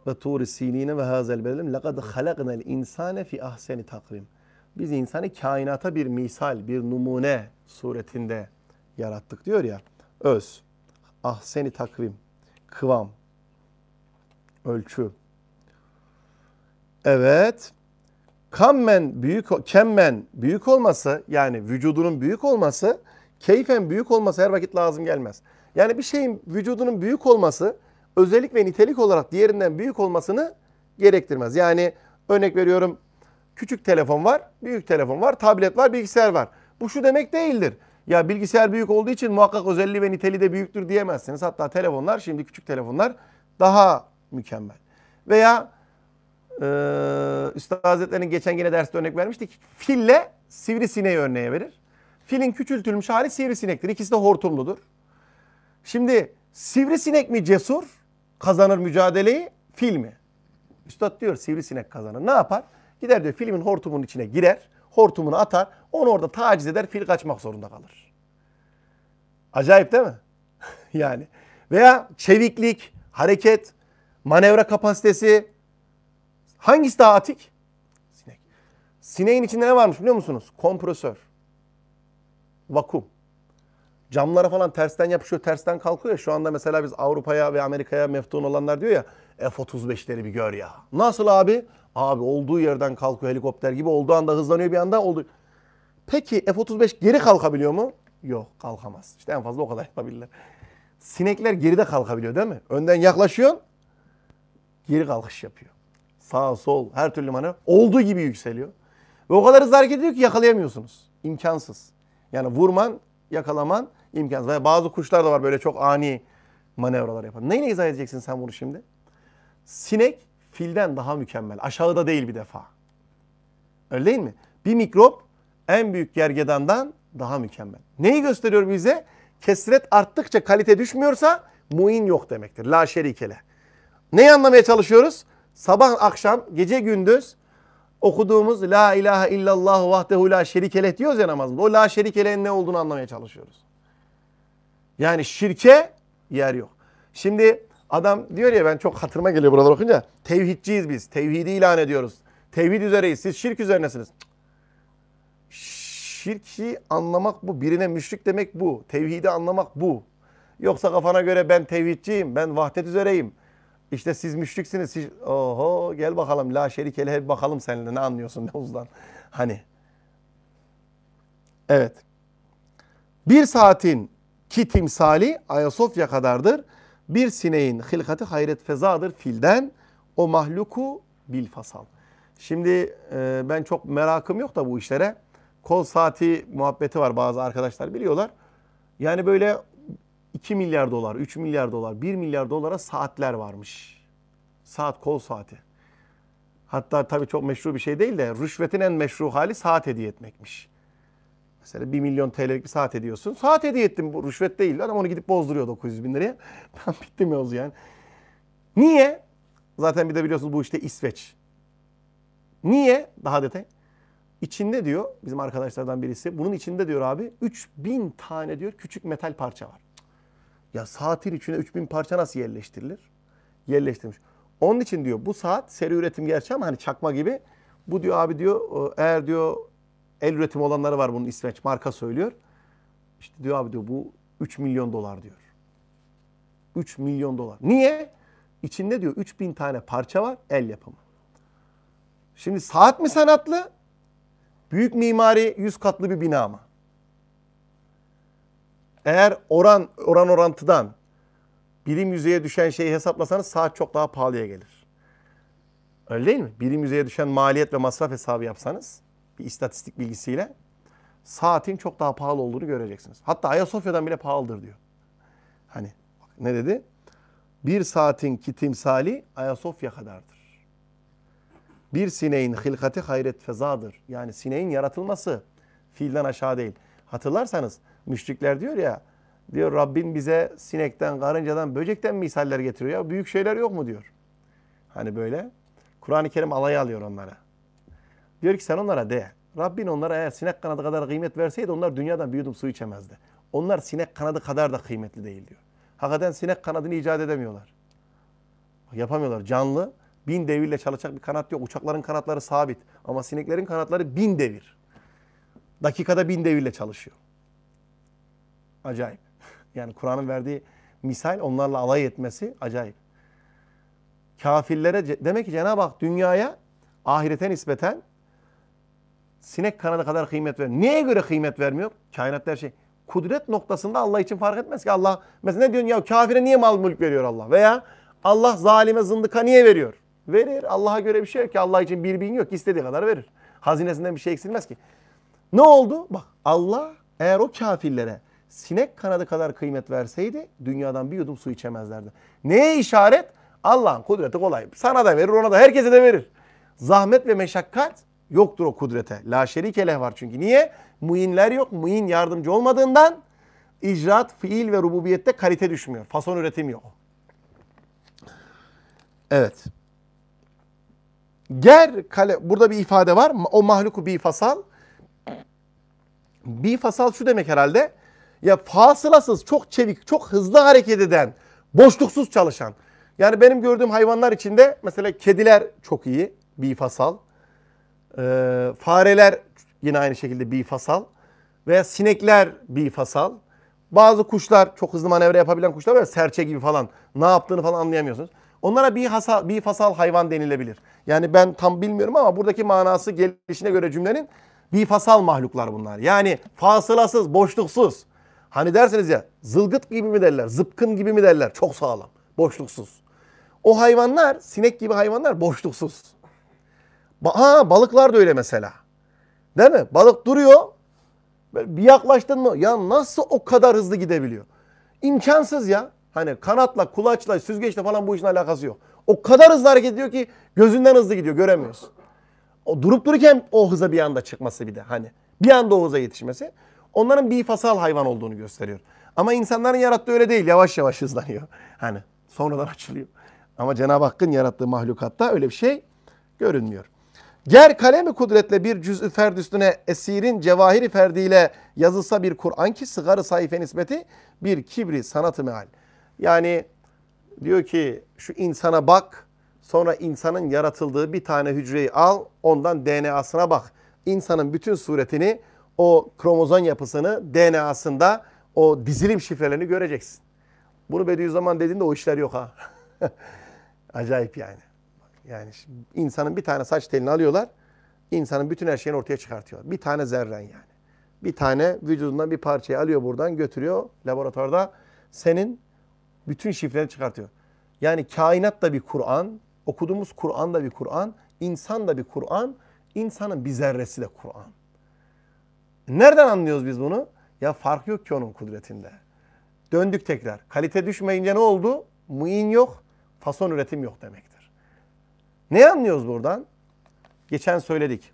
ve tur sinine ve hazel bedelim lekad halaknel insane fi ahseni takvim. Biz insanı kainata bir misal, bir numune suretinde yarattık diyor ya. Öz, ahseni takvim, kıvam, ölçü. Evet. Kammen büyük kemmen büyük olması yani vücudunun büyük olması keyfen büyük olması her vakit lazım gelmez. Yani bir şeyin vücudunun büyük olması özellik ve nitelik olarak diğerinden büyük olmasını gerektirmez. Yani örnek veriyorum küçük telefon var, büyük telefon var, tablet var, bilgisayar var. Bu şu demek değildir. Ya bilgisayar büyük olduğu için muhakkak özelliği ve niteliği de büyüktür diyemezsiniz. Hatta telefonlar şimdi küçük telefonlar daha mükemmel. Veya e, Üstad Hazretleri'nin geçen gene derste örnek vermiştik. Fille sivrisineği örneğe verir. Filin küçültülmüş hali sivrisinektir. İkisi de hortumludur. Şimdi sivrisinek mi cesur? kazanır mücadeleyi? Fil mi? Üstad diyor sivrisinek kazanır. Ne yapar? Gider diyor filmin hortumunun içine girer. Hortumunu atar. Onu orada taciz eder. Fil kaçmak zorunda kalır. Acayip değil mi? yani. Veya çeviklik, hareket, manevra kapasitesi. Hangisi daha atik? Sinek. Sineğin içinde ne varmış biliyor musunuz? Kompresör. Vakum camlara falan tersten yapışıyor, tersten kalkıyor ya. Şu anda mesela biz Avrupa'ya ve Amerika'ya meftun olanlar diyor ya F-35'leri bir gör ya. Nasıl abi? Abi olduğu yerden kalkıyor helikopter gibi. Olduğu anda hızlanıyor bir anda oldu. Peki F-35 geri kalkabiliyor mu? Yok kalkamaz. İşte en fazla o kadar yapabilirler. Sinekler geride kalkabiliyor değil mi? Önden yaklaşıyorsun. Geri kalkış yapıyor. Sağ sol her türlü manevra olduğu gibi yükseliyor. Ve o kadar hızlı hareket ediyor ki yakalayamıyorsunuz. İmkansız. Yani vurman, yakalaman imkansız. Ve bazı kuşlar da var böyle çok ani manevralar yapan. Neyle izah edeceksin sen bunu şimdi? Sinek filden daha mükemmel. Aşağıda değil bir defa. Öyle değil mi? Bir mikrop en büyük gergedandan daha mükemmel. Neyi gösteriyor bize? Kesret arttıkça kalite düşmüyorsa muin yok demektir. La şerikele. Neyi anlamaya çalışıyoruz? Sabah akşam, gece gündüz okuduğumuz La ilahe illallah vahdehu la şerikeleh diyoruz ya namazında. O la şerikele'nin ne olduğunu anlamaya çalışıyoruz. Yani şirke yer yok. Şimdi adam diyor ya ben çok hatırıma geliyor buralar okunca. Tevhidciyiz biz. Tevhidi ilan ediyoruz. Tevhid üzereyiz. Siz şirk üzerinesiniz. Şirki anlamak bu. Birine müşrik demek bu. Tevhidi anlamak bu. Yoksa kafana göre ben tevhidciyim. Ben vahdet üzereyim. İşte siz müşriksiniz. Siz... Oho gel bakalım. La şerikele bakalım seninle ne anlıyorsun ne mevzudan. Hani. Evet. Bir saatin ki timsali Ayasofya kadardır. Bir sineğin hilkati hayret fezadır filden. O mahluku bil fasal. Şimdi e, ben çok merakım yok da bu işlere. Kol saati muhabbeti var bazı arkadaşlar biliyorlar. Yani böyle 2 milyar dolar, 3 milyar dolar, 1 milyar dolara saatler varmış. Saat, kol saati. Hatta tabii çok meşru bir şey değil de rüşvetin en meşru hali saat hediye etmekmiş. Mesela 1 milyon TL'lik bir saat ediyorsun. Saat hediye ettim. Bu rüşvet değil. Adam onu gidip bozduruyor 900 bin liraya. Tam bitti mevzu yani. Niye? Zaten bir de biliyorsunuz bu işte İsveç. Niye? Daha detay. İçinde diyor bizim arkadaşlardan birisi. Bunun içinde diyor abi 3000 tane diyor küçük metal parça var. Ya saatin içine 3000 parça nasıl yerleştirilir? Yerleştirmiş. Onun için diyor bu saat seri üretim gerçi ama hani çakma gibi. Bu diyor abi diyor e, eğer diyor El üretimi olanları var bunun İsveç marka söylüyor. İşte diyor abi diyor bu 3 milyon dolar diyor. 3 milyon dolar. Niye? İçinde diyor 3000 tane parça var el yapımı. Şimdi saat mi sanatlı? Büyük mimari 100 katlı bir bina mı? Eğer oran oran orantıdan birim yüzeye düşen şeyi hesaplasanız saat çok daha pahalıya gelir. Öyle değil mi? Birim yüzeye düşen maliyet ve masraf hesabı yapsanız bir istatistik bilgisiyle saatin çok daha pahalı olduğunu göreceksiniz. Hatta Ayasofya'dan bile pahalıdır diyor. Hani ne dedi? Bir saatin ki timsali Ayasofya kadardır. Bir sineğin hilkati hayret fezadır. Yani sineğin yaratılması fiilden aşağı değil. Hatırlarsanız müşrikler diyor ya diyor Rabbim bize sinekten, karıncadan, böcekten misaller getiriyor ya. Büyük şeyler yok mu diyor. Hani böyle. Kur'an-ı Kerim alayı alıyor onlara. Diyor ki sen onlara de. Rabbin onlara eğer sinek kanadı kadar kıymet verseydi onlar dünyadan bir yudum su içemezdi. Onlar sinek kanadı kadar da kıymetli değil diyor. Hakikaten sinek kanadını icat edemiyorlar. Yapamıyorlar. Canlı bin devirle çalışacak bir kanat yok. Uçakların kanatları sabit ama sineklerin kanatları bin devir. Dakikada bin devirle çalışıyor. Acayip. Yani Kur'an'ın verdiği misal onlarla alay etmesi acayip. Kafirlere demek ki Cenab-ı Hak dünyaya ahirete nispeten sinek kanadı kadar kıymet ver. Neye göre kıymet vermiyor? Kainat her şey. Kudret noktasında Allah için fark etmez ki Allah. Mesela ne diyorsun ya kafire niye mal mülk veriyor Allah? Veya Allah zalime zındıka niye veriyor? Verir. Allah'a göre bir şey yok ki Allah için bir bin yok. istediği kadar verir. Hazinesinden bir şey eksilmez ki. Ne oldu? Bak Allah eğer o kafirlere sinek kanadı kadar kıymet verseydi dünyadan bir yudum su içemezlerdi. Neye işaret? Allah'ın kudreti kolay. Sana da verir, ona da, herkese de verir. Zahmet ve meşakkat Yoktur o kudrete. La şerikeleh var çünkü. Niye? Muinler yok. Muin yardımcı olmadığından icraat, fiil ve rububiyette kalite düşmüyor. Fason üretim yok. Evet. Ger kale burada bir ifade var. O mahluku bir fasal. Bir fasal şu demek herhalde. Ya fasılasız, çok çevik, çok hızlı hareket eden, boşluksuz çalışan. Yani benim gördüğüm hayvanlar içinde mesela kediler çok iyi, bir fasal. E, fareler yine aynı şekilde bifasal. Veya sinekler bifasal. Bazı kuşlar çok hızlı manevra yapabilen kuşlar var serçe gibi falan. Ne yaptığını falan anlayamıyorsunuz. Onlara bir fasal hayvan denilebilir. Yani ben tam bilmiyorum ama buradaki manası gelişine göre cümlenin bir fasal mahluklar bunlar. Yani fasılasız, boşluksuz. Hani derseniz ya zılgıt gibi mi derler, zıpkın gibi mi derler? Çok sağlam, boşluksuz. O hayvanlar, sinek gibi hayvanlar boşluksuz. Ba ha balıklar da öyle mesela. Değil mi? Balık duruyor. Böyle bir yaklaştın mı? Ya nasıl o kadar hızlı gidebiliyor? İmkansız ya. Hani kanatla, kulaçla, süzgeçle falan bu işin alakası yok. O kadar hızlı hareket ediyor ki gözünden hızlı gidiyor. Göremiyorsun. O durup dururken o hıza bir anda çıkması bir de hani. Bir anda o hıza yetişmesi. Onların bir fasal hayvan olduğunu gösteriyor. Ama insanların yarattığı öyle değil. Yavaş yavaş hızlanıyor. Hani sonradan açılıyor. Ama Cenab-ı Hakk'ın yarattığı mahlukatta öyle bir şey görünmüyor. Ger kalemi kudretle bir cüz'ü ferd üstüne esirin cevahiri ferdiyle yazılsa bir Kur'an ki sıgarı sayfe nispeti bir kibri sanatı meal. Yani diyor ki şu insana bak sonra insanın yaratıldığı bir tane hücreyi al ondan DNA'sına bak. İnsanın bütün suretini o kromozom yapısını DNA'sında o dizilim şifrelerini göreceksin. Bunu Bediüzzaman dediğinde o işler yok ha. Acayip yani. Yani insanın bir tane saç telini alıyorlar. İnsanın bütün her şeyini ortaya çıkartıyorlar. Bir tane zerren yani. Bir tane vücudundan bir parçayı alıyor buradan götürüyor laboratuvarda senin bütün şifreni çıkartıyor. Yani kainat da bir Kur'an, okuduğumuz Kur'an da bir Kur'an, insan da bir Kur'an, insanın bir zerresi de Kur'an. Nereden anlıyoruz biz bunu? Ya fark yok ki onun kudretinde. Döndük tekrar. Kalite düşmeyince ne oldu? Muin yok, fason üretim yok demek. Ne anlıyoruz buradan? Geçen söyledik.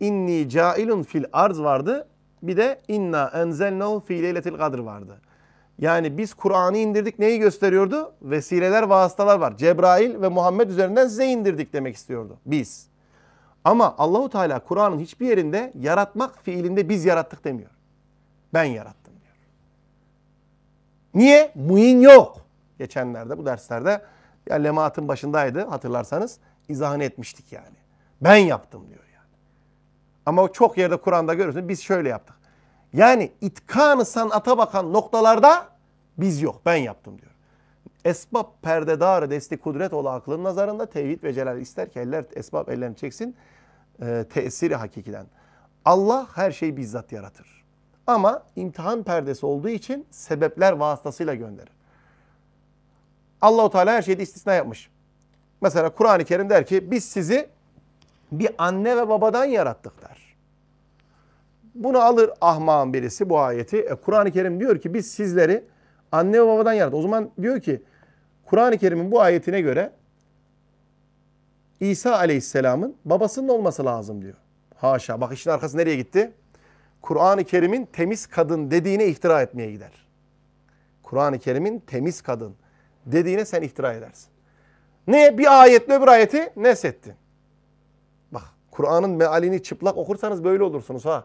İnni cailun fil arz vardı. Bir de inna enzelnahu fi leyletil kadr vardı. Yani biz Kur'an'ı indirdik neyi gösteriyordu? Vesileler, vasıtalar var. Cebrail ve Muhammed üzerinden size indirdik demek istiyordu. Biz. Ama Allahu Teala Kur'an'ın hiçbir yerinde yaratmak fiilinde biz yarattık demiyor. Ben yarattım diyor. Niye? Muin yok. Geçenlerde bu derslerde ya lemaatın başındaydı hatırlarsanız. izahını etmiştik yani. Ben yaptım diyor yani. Ama çok yerde Kur'an'da görürsünüz biz şöyle yaptık. Yani itkanı sanata bakan noktalarda biz yok ben yaptım diyor. Esbab perdedarı desti kudret ola aklın nazarında tevhid ve celal ister ki eller esbab ellerini çeksin e, tesiri hakikiden. Allah her şeyi bizzat yaratır. Ama imtihan perdesi olduğu için sebepler vasıtasıyla gönderir. Allahu Teala her şeyde istisna yapmış. Mesela Kur'an-ı Kerim der ki biz sizi bir anne ve babadan yarattık der. Bunu alır ahmağın birisi bu ayeti. E, Kur'an-ı Kerim diyor ki biz sizleri anne ve babadan yarattık. O zaman diyor ki Kur'an-ı Kerim'in bu ayetine göre İsa Aleyhisselam'ın babasının olması lazım diyor. Haşa bak işin arkası nereye gitti? Kur'an-ı Kerim'in temiz kadın dediğine iftira etmeye gider. Kur'an-ı Kerim'in temiz kadın dediğine sen iftira edersin. Ne bir ayetle öbür ayeti nesettin. Bak Kur'an'ın mealini çıplak okursanız böyle olursunuz ha.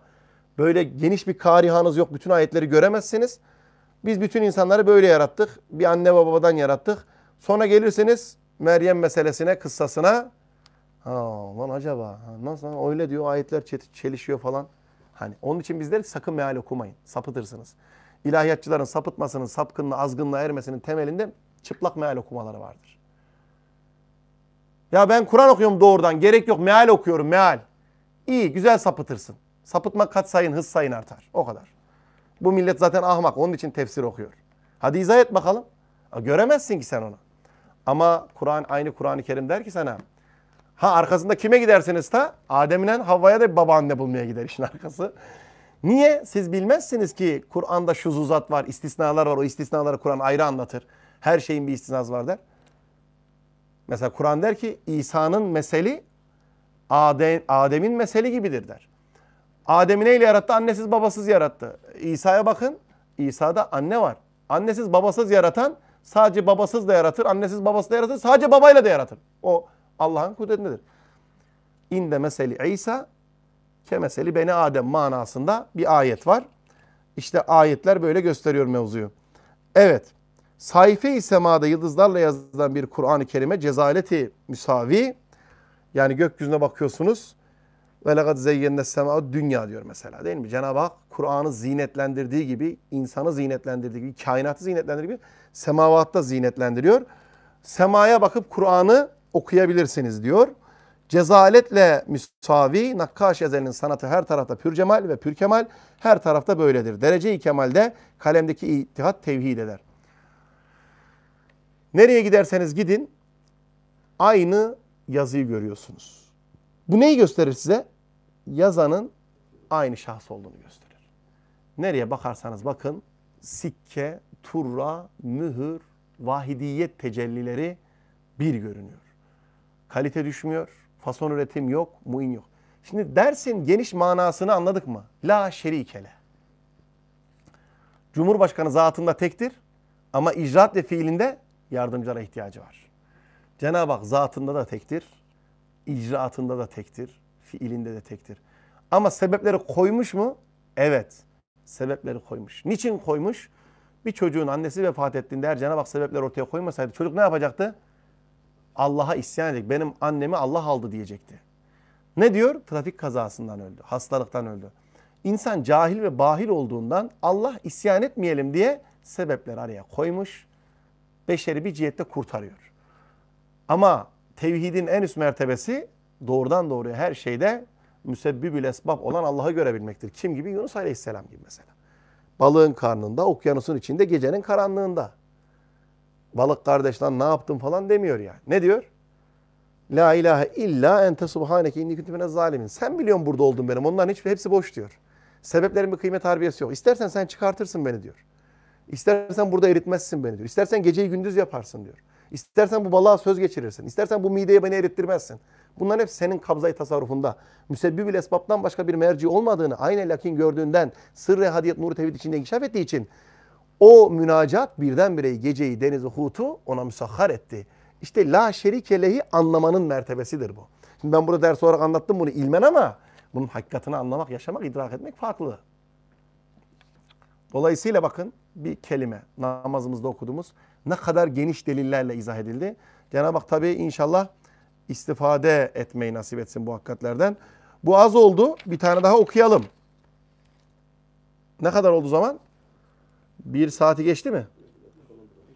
Böyle geniş bir karihanız yok. Bütün ayetleri göremezsiniz. Biz bütün insanları böyle yarattık. Bir anne babadan yarattık. Sonra gelirsiniz Meryem meselesine, kıssasına. Ha lan acaba nasıl öyle diyor ayetler çelişiyor falan. Hani onun için bizler sakın meal okumayın. Sapıtırsınız. İlahiyatçıların sapıtmasının, sapkınlığa, azgınlığa ermesinin temelinde Çıplak meal okumaları vardır. Ya ben Kur'an okuyorum doğrudan. Gerek yok meal okuyorum meal. İyi güzel sapıtırsın. Sapıtma kat sayın hız sayın artar. O kadar. Bu millet zaten ahmak. Onun için tefsir okuyor. Hadi izah et bakalım. Göremezsin ki sen onu. Ama Kur'an aynı Kur'an-ı Kerim der ki sana. Ha arkasında kime gidersiniz ta Adem'den Havva'ya da bir babaanne bulmaya gider işin arkası. Niye? Siz bilmezsiniz ki Kur'an'da şuzuzat var, istisnalar var. O istisnaları Kur'an ayrı anlatır. Her şeyin bir istinaz var der. Mesela Kur'an der ki İsa'nın meseli Adem, Adem'in meseli gibidir der. Adem'i neyle yarattı? Annesiz babasız yarattı. İsa'ya bakın. İsa'da anne var. Annesiz babasız yaratan sadece babasız da yaratır. Annesiz babası da yaratır. Sadece babayla da yaratır. O Allah'ın kudretindedir. İnde meseli İsa ke meseli beni Adem manasında bir ayet var. İşte ayetler böyle gösteriyor mevzuyu. Evet. Sayfe-i semada yıldızlarla yazılan bir Kur'an-ı Kerime cezaleti müsavi. Yani gökyüzüne bakıyorsunuz. Ve lekad zeyyenne sema dünya diyor mesela değil mi? Cenab-ı Hak Kur'an'ı zinetlendirdiği gibi, insanı zinetlendirdiği gibi, kainatı zinetlendirdiği gibi semavatta zinetlendiriyor. Semaya bakıp Kur'an'ı okuyabilirsiniz diyor. Cezaletle müsavi, nakkaş ezelinin sanatı her tarafta pür cemal ve pür kemal her tarafta böyledir. Derece-i kemalde kalemdeki itihat tevhid eder. Nereye giderseniz gidin aynı yazıyı görüyorsunuz. Bu neyi gösterir size? Yazanın aynı şahıs olduğunu gösterir. Nereye bakarsanız bakın sikke, turra, mühür, vahidiyet tecellileri bir görünüyor. Kalite düşmüyor, fason üretim yok, muin yok. Şimdi dersin geniş manasını anladık mı? La şerikele. Cumhurbaşkanı zatında tektir ama icraat ve fiilinde yardımcılara ihtiyacı var. Cenab-ı Hak zatında da tektir, icraatında da tektir, fiilinde de tektir. Ama sebepleri koymuş mu? Evet, sebepleri koymuş. Niçin koymuş? Bir çocuğun annesi vefat ettiğinde eğer Cenab-ı Hak sebepleri ortaya koymasaydı çocuk ne yapacaktı? Allah'a isyan edecek. Benim annemi Allah aldı diyecekti. Ne diyor? Trafik kazasından öldü, hastalıktan öldü. İnsan cahil ve bahil olduğundan Allah isyan etmeyelim diye sebepleri araya koymuş beşeri bir cihette kurtarıyor. Ama tevhidin en üst mertebesi doğrudan doğruya her şeyde müsebbibül esbab olan Allah'ı görebilmektir. Kim gibi? Yunus Aleyhisselam gibi mesela. Balığın karnında, okyanusun içinde, gecenin karanlığında. Balık kardeş lan ne yaptın falan demiyor yani. Ne diyor? La ilahe illa ente subhaneke inni kuntu zalimin. Sen biliyorsun burada oldum benim. Onların hiçbir hepsi boş diyor. Sebeplerin bir kıymet harbiyesi yok. İstersen sen çıkartırsın beni diyor. İstersen burada eritmezsin beni diyor. İstersen geceyi gündüz yaparsın diyor. İstersen bu balığa söz geçirirsin. İstersen bu mideye beni erittirmezsin. Bunlar hep senin kabzayı tasarrufunda. Müsebbibül esbaptan başka bir merci olmadığını aynı lakin gördüğünden sırrı hadiyet nuru tevhid içinde inkişaf ettiği için o münacat birdenbire geceyi denizi hutu ona müsahhar etti. İşte la şerike anlamanın mertebesidir bu. Şimdi ben burada ders olarak anlattım bunu ilmen ama bunun hakikatini anlamak, yaşamak, idrak etmek farklı. Dolayısıyla bakın bir kelime namazımızda okuduğumuz ne kadar geniş delillerle izah edildi. Cenab-ı Hak tabii inşallah istifade etmeyi nasip etsin bu hakikatlerden. Bu az oldu. Bir tane daha okuyalım. Ne kadar oldu zaman? Bir saati geçti mi?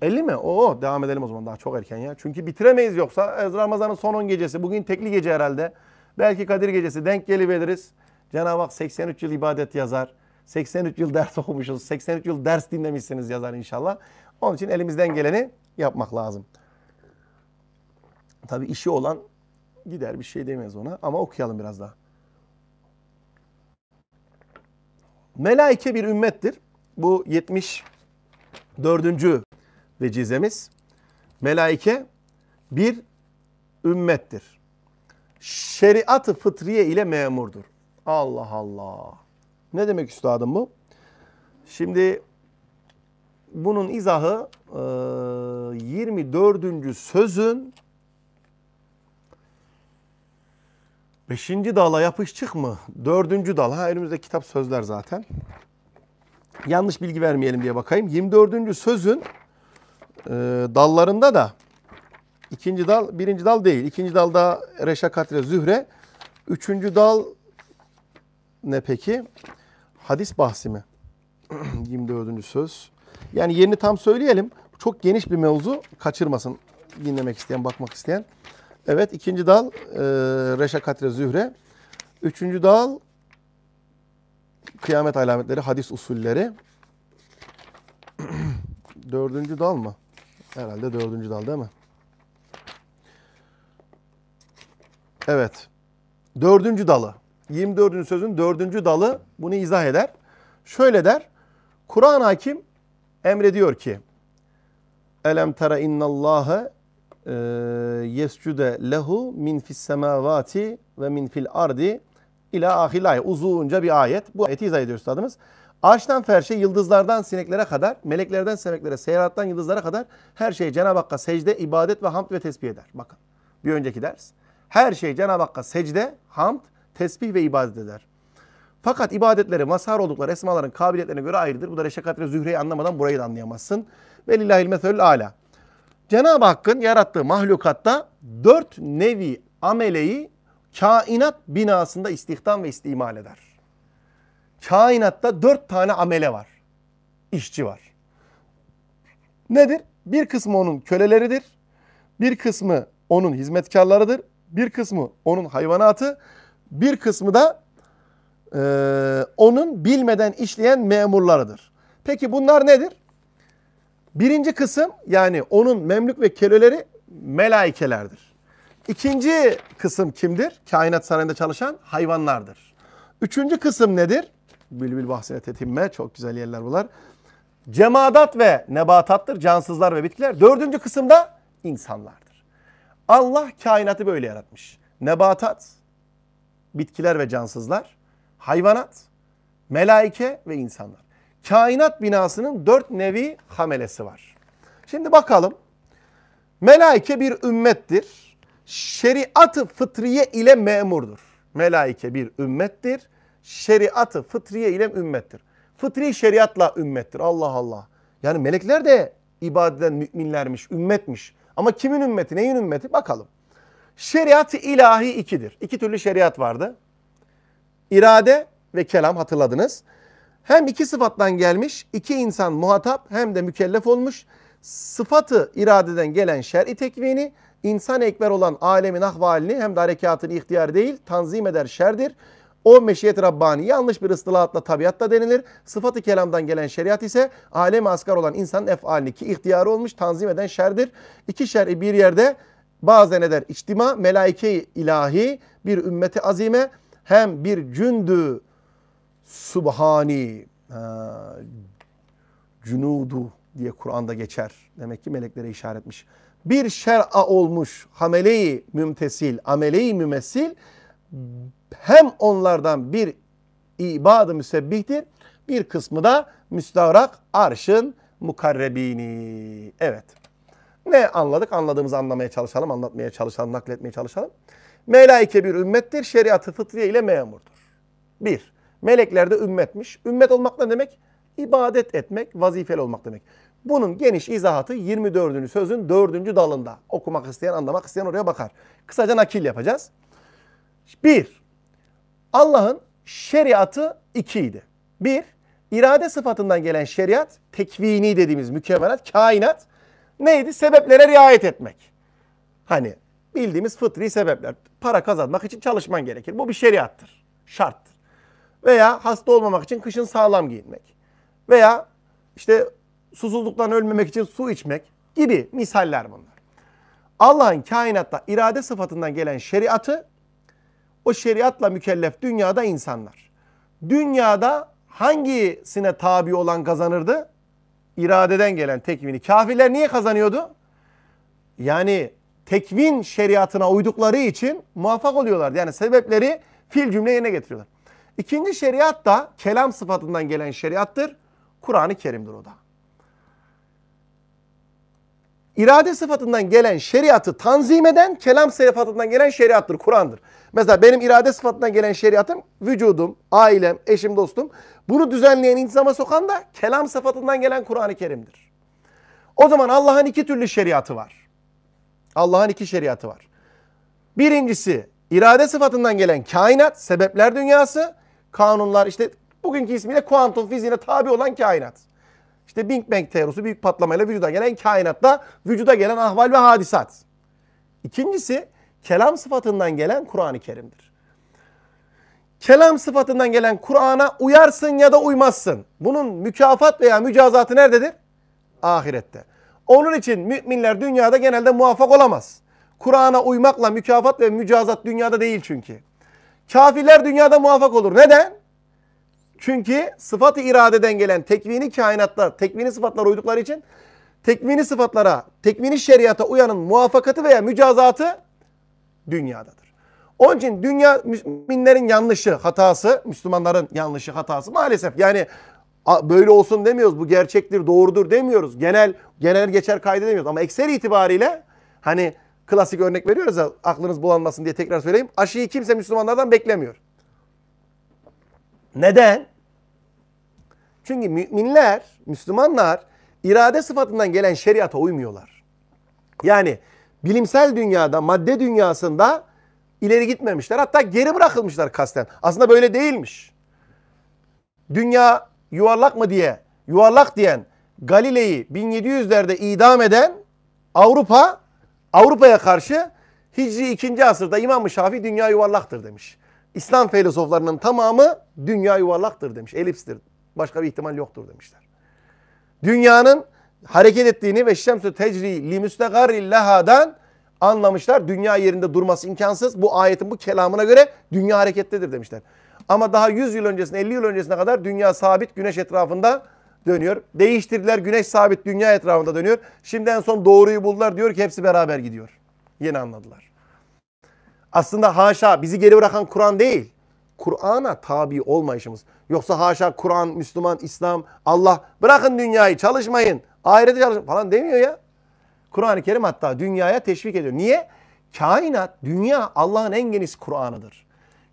50 mi? Oo devam edelim o zaman daha çok erken ya. Çünkü bitiremeyiz yoksa Ramazan'ın son 10 gecesi. Bugün tekli gece herhalde. Belki Kadir gecesi denk geliveririz. Cenab-ı Hak 83 yıl ibadet yazar. 83 yıl ders okumuşuz. 83 yıl ders dinlemişsiniz yazar inşallah. Onun için elimizden geleni yapmak lazım. Tabi işi olan gider bir şey demez ona ama okuyalım biraz daha. Melaike bir ümmettir. Bu 74. vecizemiz. Melaike bir ümmettir. Şeriatı fıtriye ile memurdur. Allah Allah. Ne demek üstadım bu? Şimdi bunun izahı 24. E, sözün 5. dala yapışçık mı? 4. dal. Ha elimizde kitap sözler zaten. Yanlış bilgi vermeyelim diye bakayım. 24. sözün e, dallarında da ikinci dal, birinci dal değil. İkinci dalda reşakat ile zühre. Üçüncü dal ne peki? hadis bahsi mi? 24. söz. Yani yerini tam söyleyelim. Çok geniş bir mevzu. Kaçırmasın dinlemek isteyen, bakmak isteyen. Evet ikinci dal e, Reşa Katre Zühre. Üçüncü dal kıyamet alametleri, hadis usulleri. dördüncü dal mı? Herhalde dördüncü dal değil mi? Evet. Dördüncü dalı. 24. sözün 4. dalı bunu izah eder. Şöyle der. Kur'an hakim emrediyor ki Elem tera innallâhe yescude lehu min fis semavati ve min fil ardi ila ahilay. Uzunca bir ayet. Bu ayeti izah ediyor üstadımız. Ağaçtan ferşe, yıldızlardan sineklere kadar, meleklerden sineklere, seyahattan yıldızlara kadar her şey Cenab-ı Hakk'a secde, ibadet ve hamd ve tesbih eder. Bakın bir önceki ders. Her şey Cenab-ı Hakk'a secde, hamd tesbih ve ibadet eder. Fakat ibadetleri mazhar oldukları esmaların kabiliyetlerine göre ayrıdır. Bu da Reşakatine Zühre'yi anlamadan burayı da anlayamazsın. Ve lillahil meselül ala. Cenab-ı Hakk'ın yarattığı mahlukatta dört nevi ameleyi kainat binasında istihdam ve istimal eder. Kainatta dört tane amele var. İşçi var. Nedir? Bir kısmı onun köleleridir. Bir kısmı onun hizmetkarlarıdır. Bir kısmı onun hayvanatı. Bir kısmı da e, onun bilmeden işleyen memurlarıdır. Peki bunlar nedir? Birinci kısım yani onun memlük ve köleleri melaikelerdir. İkinci kısım kimdir? Kainat sarayında çalışan hayvanlardır. Üçüncü kısım nedir? Bülbül bahsine tetinme. Çok güzel yerler bunlar. Cemadat ve nebatattır. Cansızlar ve bitkiler. Dördüncü kısım da insanlardır. Allah kainatı böyle yaratmış. Nebatat, bitkiler ve cansızlar, hayvanat, melaike ve insanlar. Kainat binasının dört nevi hamelesi var. Şimdi bakalım. Melaike bir ümmettir. Şeriatı fıtriye ile memurdur. Melaike bir ümmettir. Şeriatı fıtriye ile ümmettir. Fıtri şeriatla ümmettir. Allah Allah. Yani melekler de ibadeden müminlermiş, ümmetmiş. Ama kimin ümmeti, neyin ümmeti? Bakalım. Şeriat ilahi ikidir. İki türlü şeriat vardı. İrade ve kelam hatırladınız. Hem iki sıfattan gelmiş, iki insan muhatap hem de mükellef olmuş. Sıfatı iradeden gelen şer'i tekvini, insan ekber olan alemin ahvalini hem de harekatın ihtiyar değil, tanzim eder şerdir. O meşiyet Rabbani yanlış bir ıstılahatla tabiatla denilir. Sıfatı kelamdan gelen şeriat ise alem asgar olan insanın efalini ki ihtiyarı olmuş tanzim eden şerdir. İki şer'i bir yerde bazen eder içtima melaike ilahi bir ümmeti azime hem bir cündü subhani ha, cünudu diye Kur'an'da geçer. Demek ki meleklere işaretmiş. Bir şer'a olmuş hameleyi mümtesil, ameleyi mümessil hem onlardan bir ibadı müsebbihtir. Bir kısmı da müstahrak arşın mukarrebini. Evet. Ne anladık? Anladığımızı anlamaya çalışalım, anlatmaya çalışalım, nakletmeye çalışalım. Melaike bir ümmettir, şeriatı fıtriye ile memurdur. Bir, melekler de ümmetmiş. Ümmet olmak ne demek? İbadet etmek, vazifeli olmak demek. Bunun geniş izahatı 24. sözün 4. dalında. Okumak isteyen, anlamak isteyen oraya bakar. Kısaca nakil yapacağız. Bir, Allah'ın şeriatı ikiydi. Bir, irade sıfatından gelen şeriat, tekvini dediğimiz mükemmelat, kainat neydi? Sebeplere riayet etmek. Hani bildiğimiz fıtri sebepler. Para kazanmak için çalışman gerekir. Bu bir şeriattır. Şarttır. Veya hasta olmamak için kışın sağlam giyinmek. Veya işte susuzluktan ölmemek için su içmek gibi misaller bunlar. Allah'ın kainatta irade sıfatından gelen şeriatı o şeriatla mükellef dünyada insanlar. Dünyada hangisine tabi olan kazanırdı? iradeden gelen tekvini. Kafirler niye kazanıyordu? Yani tekvin şeriatına uydukları için muvaffak oluyorlardı. Yani sebepleri fil cümle yerine getiriyorlar. İkinci şeriat da kelam sıfatından gelen şeriattır. Kur'an-ı Kerim'dir o da. İrade sıfatından gelen şeriatı tanzim eden kelam sıfatından gelen şeriattır, Kur'an'dır. Mesela benim irade sıfatına gelen şeriatım vücudum, ailem, eşim, dostum. Bunu düzenleyen intizama sokan da kelam sıfatından gelen Kur'an-ı Kerim'dir. O zaman Allah'ın iki türlü şeriatı var. Allah'ın iki şeriatı var. Birincisi irade sıfatından gelen kainat, sebepler dünyası, kanunlar işte bugünkü ismiyle kuantum fiziğine tabi olan kainat. İşte Big Bang teorisi büyük patlamayla vücuda gelen kainatta vücuda gelen ahval ve hadisat. İkincisi kelam sıfatından gelen Kur'an-ı Kerim'dir. Kelam sıfatından gelen Kur'an'a uyarsın ya da uymazsın. Bunun mükafat veya mücazatı nerededir? Ahirette. Onun için müminler dünyada genelde muvaffak olamaz. Kur'an'a uymakla mükafat ve mücazat dünyada değil çünkü. Kafirler dünyada muvaffak olur. Neden? Çünkü sıfat-ı iradeden gelen tekvini kainatlar, tekvini sıfatlara uydukları için tekvini sıfatlara, tekvini şeriata uyanın muvaffakatı veya mücazatı dünyadadır. Onun için dünya müminlerin yanlışı, hatası, Müslümanların yanlışı, hatası maalesef. Yani böyle olsun demiyoruz. Bu gerçektir, doğrudur demiyoruz. Genel genel geçer kaydı demiyoruz ama ekser itibariyle hani klasik örnek veriyoruz ya aklınız bulanmasın diye tekrar söyleyeyim. Aşıyı kimse Müslümanlardan beklemiyor. Neden? Çünkü müminler, Müslümanlar irade sıfatından gelen şeriata uymuyorlar. Yani bilimsel dünyada, madde dünyasında ileri gitmemişler. Hatta geri bırakılmışlar kasten. Aslında böyle değilmiş. Dünya yuvarlak mı diye, yuvarlak diyen Galile'yi 1700'lerde idam eden Avrupa, Avrupa'ya karşı Hicri 2. asırda İmam-ı Şafii dünya yuvarlaktır demiş. İslam filozoflarının tamamı dünya yuvarlaktır demiş. Elipstir. Başka bir ihtimal yoktur demişler. Dünyanın hareket ettiğini ve şemsü tecri li müstegarri lehadan anlamışlar. Dünya yerinde durması imkansız. Bu ayetin bu kelamına göre dünya harekettedir demişler. Ama daha 100 yıl öncesine 50 yıl öncesine kadar dünya sabit güneş etrafında dönüyor. Değiştirdiler güneş sabit dünya etrafında dönüyor. Şimdi en son doğruyu buldular diyor ki hepsi beraber gidiyor. Yeni anladılar. Aslında haşa bizi geri bırakan Kur'an değil. Kur'an'a tabi olmayışımız. Yoksa haşa Kur'an, Müslüman, İslam, Allah bırakın dünyayı çalışmayın. Ahirete çalışın falan demiyor ya. Kur'an-ı Kerim hatta dünyaya teşvik ediyor. Niye? Kainat, dünya Allah'ın en geniş Kur'an'ıdır.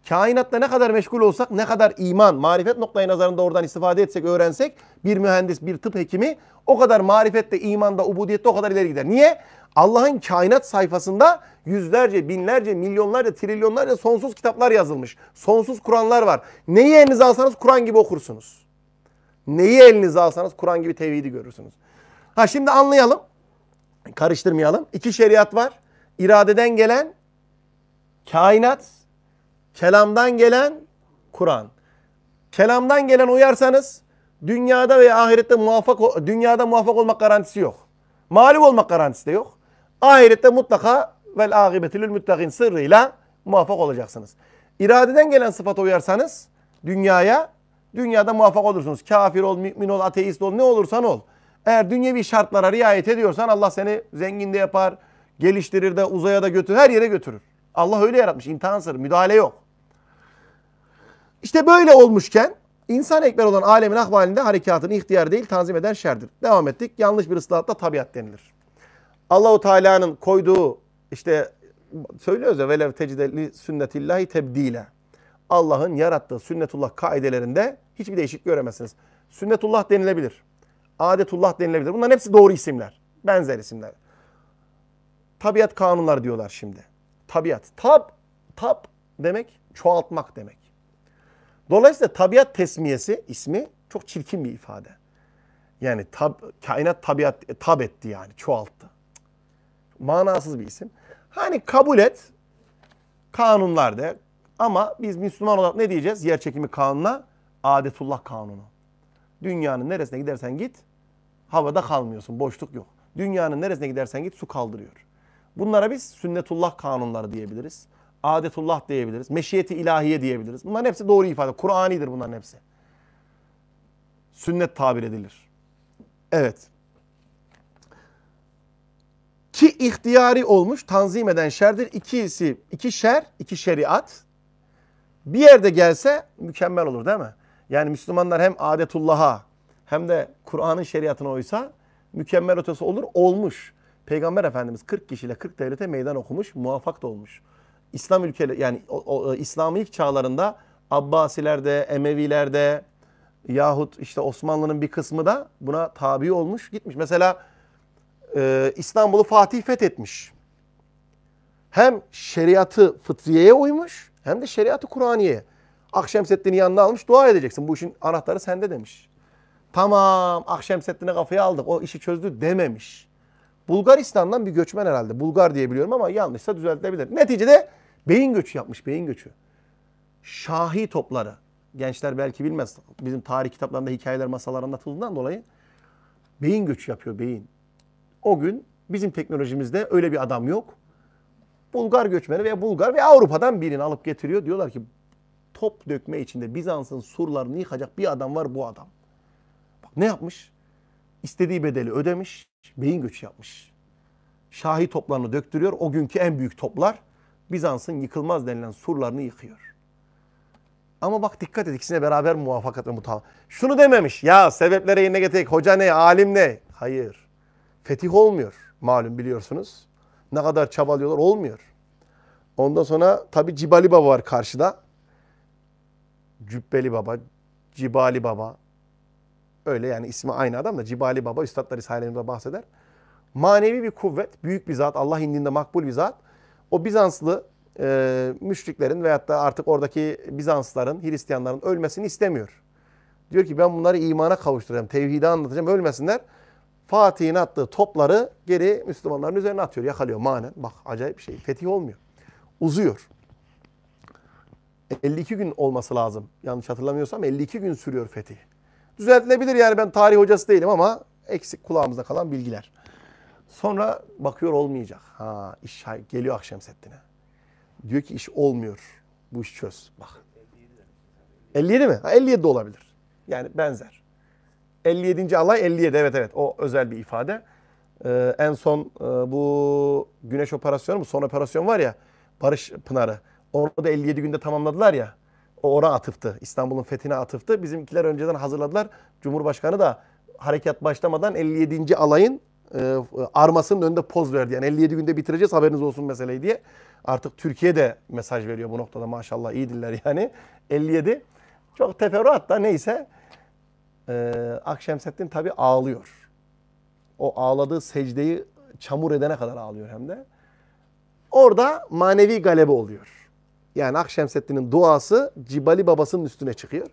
Kainatla ne kadar meşgul olsak, ne kadar iman, marifet noktayı nazarında oradan istifade etsek, öğrensek bir mühendis, bir tıp hekimi o kadar marifette, imanda, ubudiyette o kadar ileri gider. Niye? Allah'ın kainat sayfasında yüzlerce, binlerce, milyonlarca, trilyonlarca sonsuz kitaplar yazılmış. Sonsuz Kur'anlar var. Neyi elinize alsanız Kur'an gibi okursunuz. Neyi elinize alsanız Kur'an gibi tevhidi görürsünüz. Ha şimdi anlayalım. Karıştırmayalım. İki şeriat var. İradeden gelen kainat, kelamdan gelen Kur'an. Kelamdan gelen uyarsanız dünyada ve ahirette muvaffak dünyada muvaffak olmak garantisi yok. Mağlup olmak garantisi de yok. Ahirette mutlaka vel akibetülül muttakin sırrıyla muvaffak olacaksınız. İradeden gelen sıfata uyarsanız dünyaya dünyada muvaffak olursunuz. Kafir ol, mümin ol, ateist ol, ne olursan ol. Eğer dünyevi şartlara riayet ediyorsan Allah seni zengin de yapar, geliştirir de uzaya da götürür, her yere götürür. Allah öyle yaratmış. İmtihan sırrı, müdahale yok. İşte böyle olmuşken insan ekber olan alemin ahvalinde harekatını ihtiyar değil tanzim eden şerdir. Devam ettik. Yanlış bir ıslahatla tabiat denilir. Allahu Teala'nın koyduğu işte söylüyoruz ya velev tecdeli sünnetillahi tebdile. Allah'ın yarattığı sünnetullah kaidelerinde hiçbir değişik göremezsiniz. Sünnetullah denilebilir. Adetullah denilebilir. Bunların hepsi doğru isimler. Benzer isimler. Tabiat kanunlar diyorlar şimdi. Tabiat. Tab, tab demek çoğaltmak demek. Dolayısıyla tabiat tesmiyesi ismi çok çirkin bir ifade. Yani tab, kainat tabiat e, tab etti yani çoğalttı. Manasız bir isim. Hani kabul et kanunlar de ama biz Müslüman olarak ne diyeceğiz? çekimi kanuna adetullah kanunu. Dünyanın neresine gidersen git havada kalmıyorsun. Boşluk yok. Dünyanın neresine gidersen git su kaldırıyor. Bunlara biz sünnetullah kanunları diyebiliriz. Adetullah diyebiliriz. Meşiyeti ilahiye diyebiliriz. Bunların hepsi doğru ifade. Kur'anidir bunların hepsi. Sünnet tabir edilir. Evet. Ki ihtiyari olmuş tanzim eden şerdir. İkisi, iki şer, iki şeriat. Bir yerde gelse mükemmel olur değil mi? Yani Müslümanlar hem adetullah'a hem de Kur'an'ın şeriatına oysa mükemmel ötesi olur olmuş. Peygamber Efendimiz 40 kişiyle 40 devlete meydan okumuş, muvaffak da olmuş. İslam ülkeleri yani o, o, e, İslam'ın ilk çağlarında Abbasilerde, Emevilerde yahut işte Osmanlı'nın bir kısmı da buna tabi olmuş gitmiş. Mesela e, İstanbul'u Fatih fethetmiş. Hem şeriatı fıtriyeye uymuş hem de şeriatı Kur'aniye. Akşemseddin'i yanına almış dua edeceksin. Bu işin anahtarı sende demiş. Tamam Akşemseddin'e kafayı aldık o işi çözdü dememiş. Bulgaristan'dan bir göçmen herhalde. Bulgar diye biliyorum ama yanlışsa düzeltilebilir. Neticede beyin göçü yapmış beyin göçü. Şahi topları. Gençler belki bilmez. Bizim tarih kitaplarında hikayeler masalar anlatıldığından dolayı beyin göçü yapıyor beyin. O gün bizim teknolojimizde öyle bir adam yok. Bulgar göçmeni veya Bulgar ve Avrupa'dan birini alıp getiriyor. Diyorlar ki top dökme içinde Bizans'ın surlarını yıkacak bir adam var bu adam. Ne yapmış? İstediği bedeli ödemiş, beyin göçü yapmış. Şahi toplarını döktürüyor. O günkü en büyük toplar Bizans'ın yıkılmaz denilen surlarını yıkıyor. Ama bak dikkat et ikisine beraber muvaffakat ve mutav. Şunu dememiş. Ya sebeplere yerine getirdik. Hoca ne? Alim ne? Hayır. Fetih olmuyor. Malum biliyorsunuz. Ne kadar çabalıyorlar olmuyor. Ondan sonra tabi Cibali Baba var karşıda. Cübbeli Baba, Cibali Baba, öyle yani ismi aynı adam da Cibali Baba, Üstadlar İshalem'de bahseder. Manevi bir kuvvet, büyük bir zat, Allah indinde makbul bir zat. O Bizanslı e, müşriklerin veyahut da artık oradaki Bizansların, Hristiyanların ölmesini istemiyor. Diyor ki ben bunları imana kavuşturacağım, tevhidi anlatacağım, ölmesinler. Fatih'in attığı topları geri Müslümanların üzerine atıyor, yakalıyor manen. Bak acayip bir şey, fetih olmuyor. Uzuyor. 52 gün olması lazım. Yanlış hatırlamıyorsam 52 gün sürüyor fetih. Düzeltilebilir yani ben tarih hocası değilim ama eksik kulağımızda kalan bilgiler. Sonra bakıyor olmayacak. Ha iş geliyor akşam setine. Diyor ki iş olmuyor. Bu iş çöz. Bak. 57 mi? Ha, 57 de olabilir. Yani benzer. 57. alay 57 evet evet o özel bir ifade. Ee, en son e, bu güneş operasyonu mu son operasyon var ya Barış Pınarı. Orada da 57 günde tamamladılar ya ora atıftı. İstanbul'un fethine atıftı. Bizimkiler önceden hazırladılar. Cumhurbaşkanı da harekat başlamadan 57. alayın e, armasının önünde poz verdi. Yani 57 günde bitireceğiz haberiniz olsun meseleyi diye. Artık Türkiye de mesaj veriyor bu noktada maşallah iyi diller yani. 57 çok teferruat da neyse e, Akşemseddin tabii ağlıyor. O ağladığı secdeyi çamur edene kadar ağlıyor hem de. Orada manevi galebe oluyor. Yani Akşemseddin'in duası Cibali babasının üstüne çıkıyor.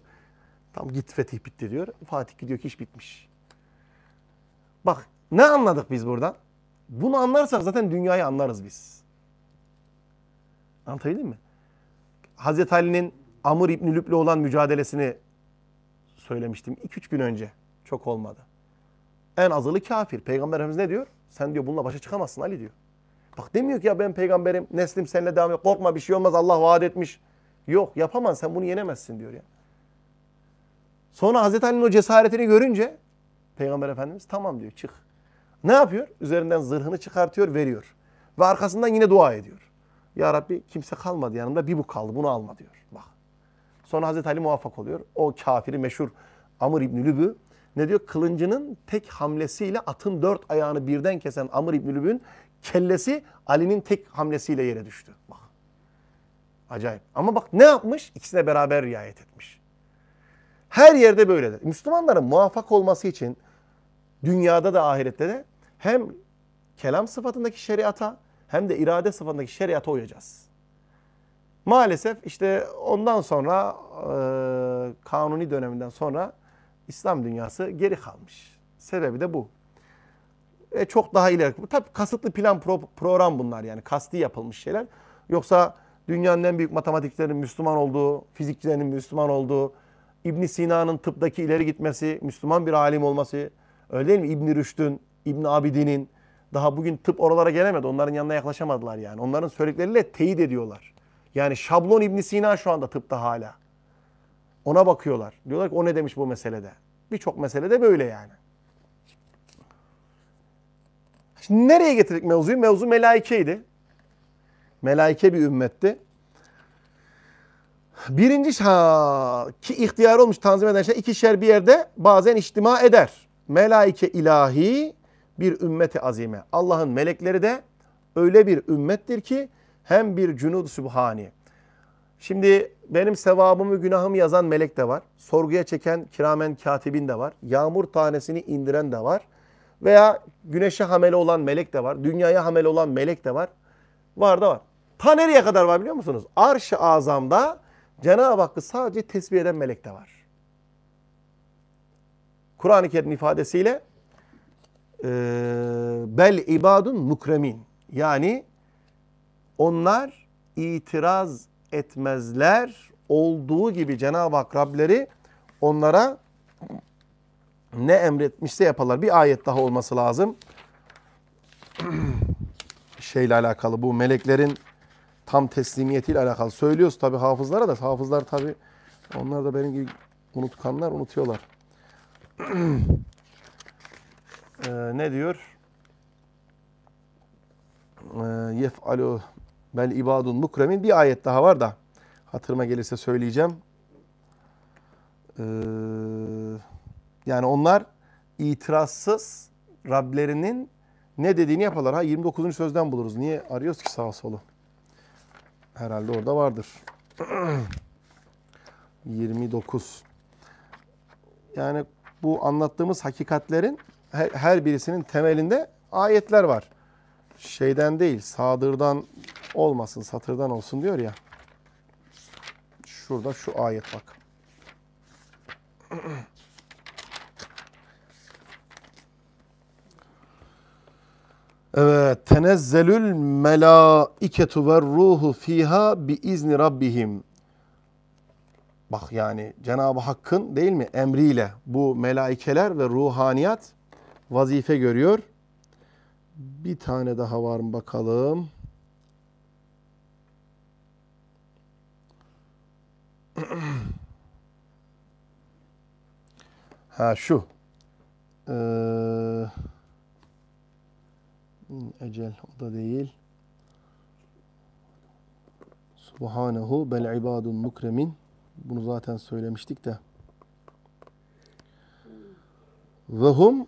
Tam git fetih bitti diyor. Fatih gidiyor ki iş bitmiş. Bak ne anladık biz buradan? Bunu anlarsak zaten dünyayı anlarız biz. Anlatabildim mi? Hazreti Ali'nin Amr İbni Lüb'le olan mücadelesini söylemiştim 2-3 gün önce. Çok olmadı. En azılı kafir. Peygamberimiz ne diyor? Sen diyor bununla başa çıkamazsın Ali diyor. Bak demiyor ki ya ben peygamberim, neslim seninle devam ediyor. Korkma bir şey olmaz Allah vaat etmiş. Yok yapamam sen bunu yenemezsin diyor ya. Sonra Hazreti Ali'nin o cesaretini görünce Peygamber Efendimiz tamam diyor çık. Ne yapıyor? Üzerinden zırhını çıkartıyor veriyor. Ve arkasından yine dua ediyor. Ya Rabbi kimse kalmadı yanımda bir bu kaldı bunu alma diyor. Bak. Sonra Hazreti Ali muvaffak oluyor. O kafiri meşhur Amr İbni Lübü ne diyor? Kılıncının tek hamlesiyle atın dört ayağını birden kesen Amr İbni Lübü'nün kellesi Ali'nin tek hamlesiyle yere düştü. Bak. Acayip. Ama bak ne yapmış? İkisine beraber riayet etmiş. Her yerde böyledir. Müslümanların muvaffak olması için dünyada da ahirette de hem kelam sıfatındaki şeriata hem de irade sıfatındaki şeriata uyacağız. Maalesef işte ondan sonra e, kanuni döneminden sonra İslam dünyası geri kalmış. Sebebi de bu e, çok daha ileri. Tabii kasıtlı plan pro, program bunlar yani kasti yapılmış şeyler. Yoksa dünyanın en büyük matematikçilerin Müslüman olduğu, fizikçilerin Müslüman olduğu, İbn Sina'nın tıptaki ileri gitmesi, Müslüman bir alim olması, öyle değil mi? İbn-i Rüşd'ün, ibn Abidin'in, daha bugün tıp oralara gelemedi. Onların yanına yaklaşamadılar yani. Onların söyledikleriyle teyit ediyorlar. Yani şablon İbn Sina şu anda tıpta hala. Ona bakıyorlar. Diyorlar ki o ne demiş bu meselede? Birçok meselede böyle yani. Şimdi nereye getirdik mevzuyu? Mevzu melaikeydi. Melaike bir ümmetti. Birinci ha, ki ihtiyar olmuş tanzim eden şey ikişer bir yerde bazen içtima eder. Melaike ilahi bir ümmeti azime. Allah'ın melekleri de öyle bir ümmettir ki hem bir cünud sübhani. Şimdi benim sevabımı günahımı yazan melek de var. Sorguya çeken kiramen katibin de var. Yağmur tanesini indiren de var. Veya güneşe hamile olan melek de var. Dünyaya hamile olan melek de var. Var da var. Ta nereye kadar var biliyor musunuz? Arş-ı azamda Cenab-ı Hakk'ı sadece tesbih eden melek de var. Kur'an-ı Kerim ifadesiyle e, bel ibadun mukremin. Yani onlar itiraz etmezler olduğu gibi Cenab-ı Hak Rableri onlara ne emretmişse yaparlar. Bir ayet daha olması lazım. Şeyle alakalı bu meleklerin tam teslimiyetiyle alakalı. Söylüyoruz tabi hafızlara da hafızlar tabi onlar da benim gibi unutkanlar unutuyorlar. ee, ne diyor? Ee, yef'alu bel ibadun mukremin bir ayet daha var da hatırıma gelirse söyleyeceğim. Eee yani onlar itirazsız Rablerinin ne dediğini yaparlar. Ha 29. sözden buluruz. Niye arıyoruz ki sağa solu? Herhalde orada vardır. 29. Yani bu anlattığımız hakikatlerin her birisinin temelinde ayetler var. Şeyden değil, sadırdan olmasın, satırdan olsun diyor ya. Şurada şu ayet bak. Evet, tenezzelül melaiketu ve ruhu fiha bi izni rabbihim. Bak yani Cenab-ı Hakk'ın değil mi emriyle bu melaikeler ve ruhaniyat vazife görüyor. Bir tane daha var mı bakalım. Ha şu. Ee, Min ecel o da değil. Subhanehu bel ibadun mukremin. Bunu zaten söylemiştik de. Ve hum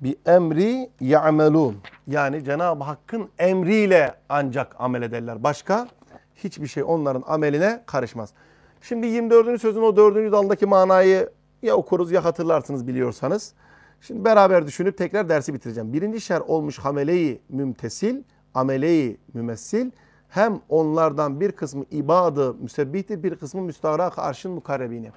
bi emri ya'melun. Yani Cenab-ı Hakk'ın emriyle ancak amel ederler. Başka hiçbir şey onların ameline karışmaz. Şimdi 24. sözün o 4. daldaki manayı ya okuruz ya hatırlarsınız biliyorsanız. Şimdi beraber düşünüp tekrar dersi bitireceğim. Birinci şer olmuş hameleyi mümtesil, ameleyi mümessil. Hem onlardan bir kısmı ibadı müsebbihtir, bir kısmı müstarak arşın mukarrebini.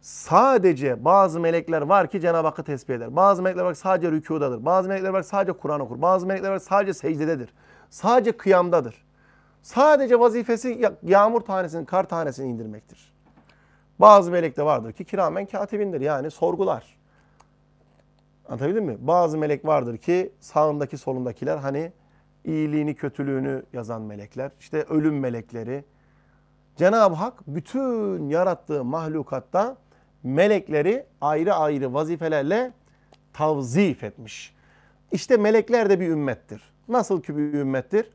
Sadece bazı melekler var ki Cenab-ı Hakk'ı tesbih eder. Bazı melekler var ki sadece rükudadır. Bazı melekler var ki sadece Kur'an okur. Bazı melekler var ki sadece secdededir. Sadece kıyamdadır. Sadece vazifesi yağmur tanesini, kar tanesini indirmektir. Bazı melek de vardır ki kiramen katibindir yani sorgular. Anlatabildim mi? Bazı melek vardır ki sağındaki solundakiler hani iyiliğini, kötülüğünü yazan melekler. İşte ölüm melekleri. Cenab-ı Hak bütün yarattığı mahlukatta melekleri ayrı ayrı vazifelerle tavzif etmiş. İşte melekler de bir ümmettir. Nasıl ki bir ümmettir?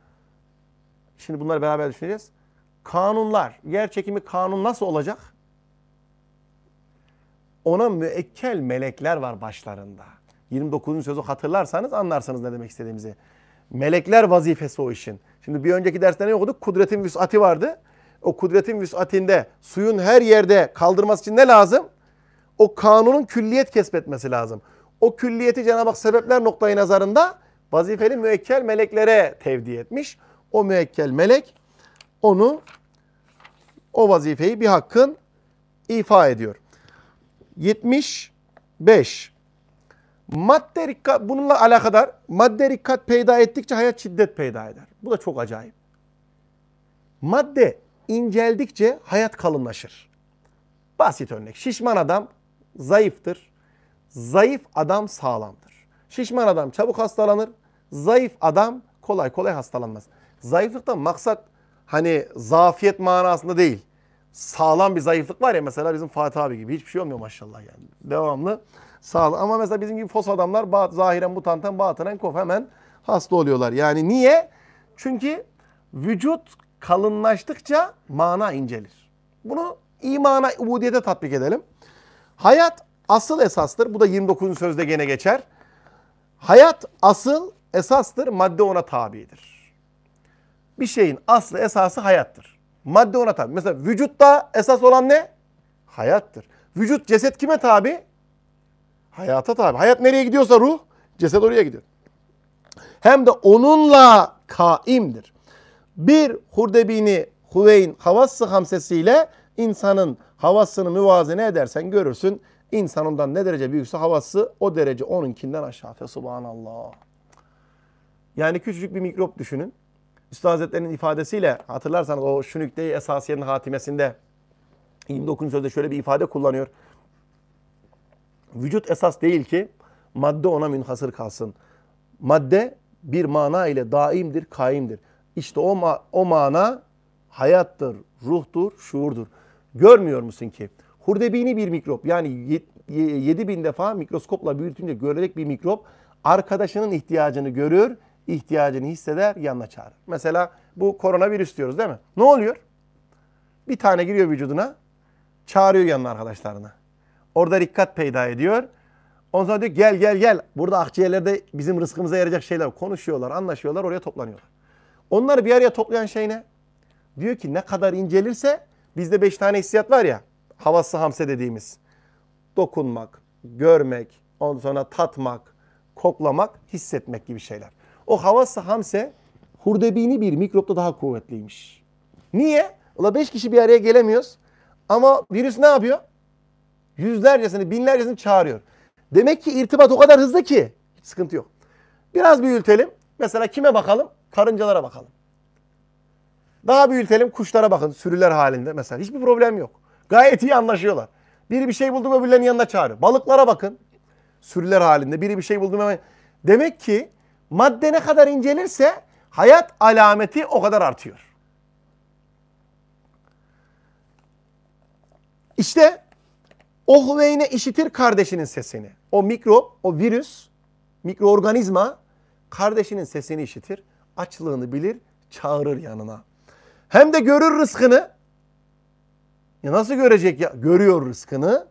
Şimdi bunları beraber düşüneceğiz. Kanunlar, yer çekimi kanun nasıl olacak? Ona müekkel melekler var başlarında. 29. sözü hatırlarsanız anlarsanız ne demek istediğimizi. Melekler vazifesi o işin. Şimdi bir önceki derste ne okuduk? Kudretin vüsati vardı. O kudretin vüsatinde suyun her yerde kaldırması için ne lazım? O kanunun külliyet kesbetmesi lazım. O külliyeti Cenab-ı Hak sebepler noktayı nazarında vazifeli müekkel meleklere tevdi etmiş. O müekkel melek onu o vazifeyi bir hakkın ifa ediyor. 75 Madde rikkat, bununla alakadar madde rikkat peyda ettikçe hayat şiddet peyda eder. Bu da çok acayip. Madde inceldikçe hayat kalınlaşır. Basit örnek. Şişman adam zayıftır. Zayıf adam sağlamdır. Şişman adam çabuk hastalanır. Zayıf adam kolay kolay hastalanmaz. Zayıflıktan maksat hani zafiyet manasında değil. Sağlam bir zayıflık var ya mesela bizim Fatih abi gibi hiçbir şey olmuyor maşallah yani. Devamlı sağlık. Ama mesela bizim gibi fos adamlar bat, zahiren mutanten batınen kof hemen hasta oluyorlar. Yani niye? Çünkü vücut kalınlaştıkça mana incelir. Bunu imana, ubudiyete tatbik edelim. Hayat asıl esastır. Bu da 29. sözde gene geçer. Hayat asıl esastır, madde ona tabidir. Bir şeyin aslı esası hayattır. Madde ona tabi. Mesela vücutta esas olan ne? Hayattır. Vücut ceset kime tabi? Hayata tabi. Hayat nereye gidiyorsa ruh, ceset oraya gidiyor. Hem de onunla kaimdir. Bir hurdebini Huveyn havası hamsesiyle insanın havasını müvazene edersen görürsün. İnsan ondan ne derece büyükse havası o derece onunkinden aşağı. Subhanallah. Yani küçücük bir mikrop düşünün. Üstad Hazretleri'nin ifadesiyle hatırlarsanız o Şünükte-i Esasiye'nin hatimesinde 29. sözde şöyle bir ifade kullanıyor. Vücut esas değil ki madde ona münhasır kalsın. Madde bir mana ile daimdir, kaimdir. İşte o, ma o mana hayattır, ruhtur, şuurdur. Görmüyor musun ki? Hurdebini bir mikrop yani 7 bin defa mikroskopla büyütünce görerek bir mikrop arkadaşının ihtiyacını görür, ihtiyacını hisseder, yanına çağırır. Mesela bu koronavirüs diyoruz değil mi? Ne oluyor? Bir tane giriyor vücuduna, çağırıyor yanına arkadaşlarına. Orada dikkat peyda ediyor. Ondan sonra diyor gel gel gel. Burada akciğerlerde bizim rızkımıza yarayacak şeyler konuşuyorlar, anlaşıyorlar, oraya toplanıyorlar. Onları bir araya toplayan şey ne? Diyor ki ne kadar incelirse bizde beş tane hissiyat var ya. Havası hamse dediğimiz. Dokunmak, görmek, ondan sonra tatmak, koklamak, hissetmek gibi şeyler. O havası hamse hurdebini bir mikropta daha kuvvetliymiş. Niye? Ula beş kişi bir araya gelemiyoruz. Ama virüs ne yapıyor? Yüzlercesini, binlercesini çağırıyor. Demek ki irtibat o kadar hızlı ki hiç sıkıntı yok. Biraz büyütelim. Mesela kime bakalım? Karıncalara bakalım. Daha büyütelim kuşlara bakın sürüler halinde mesela. Hiçbir problem yok. Gayet iyi anlaşıyorlar. Biri bir şey buldu mu öbürlerinin yanına çağırıyor. Balıklara bakın. Sürüler halinde. Biri bir şey buldu mu hemen. Demek ki madde ne kadar incelirse hayat alameti o kadar artıyor. İşte Ohveyne işitir kardeşinin sesini. O mikro, o virüs, mikroorganizma kardeşinin sesini işitir. Açlığını bilir, çağırır yanına. Hem de görür rızkını. Ya nasıl görecek ya? Görüyor rızkını.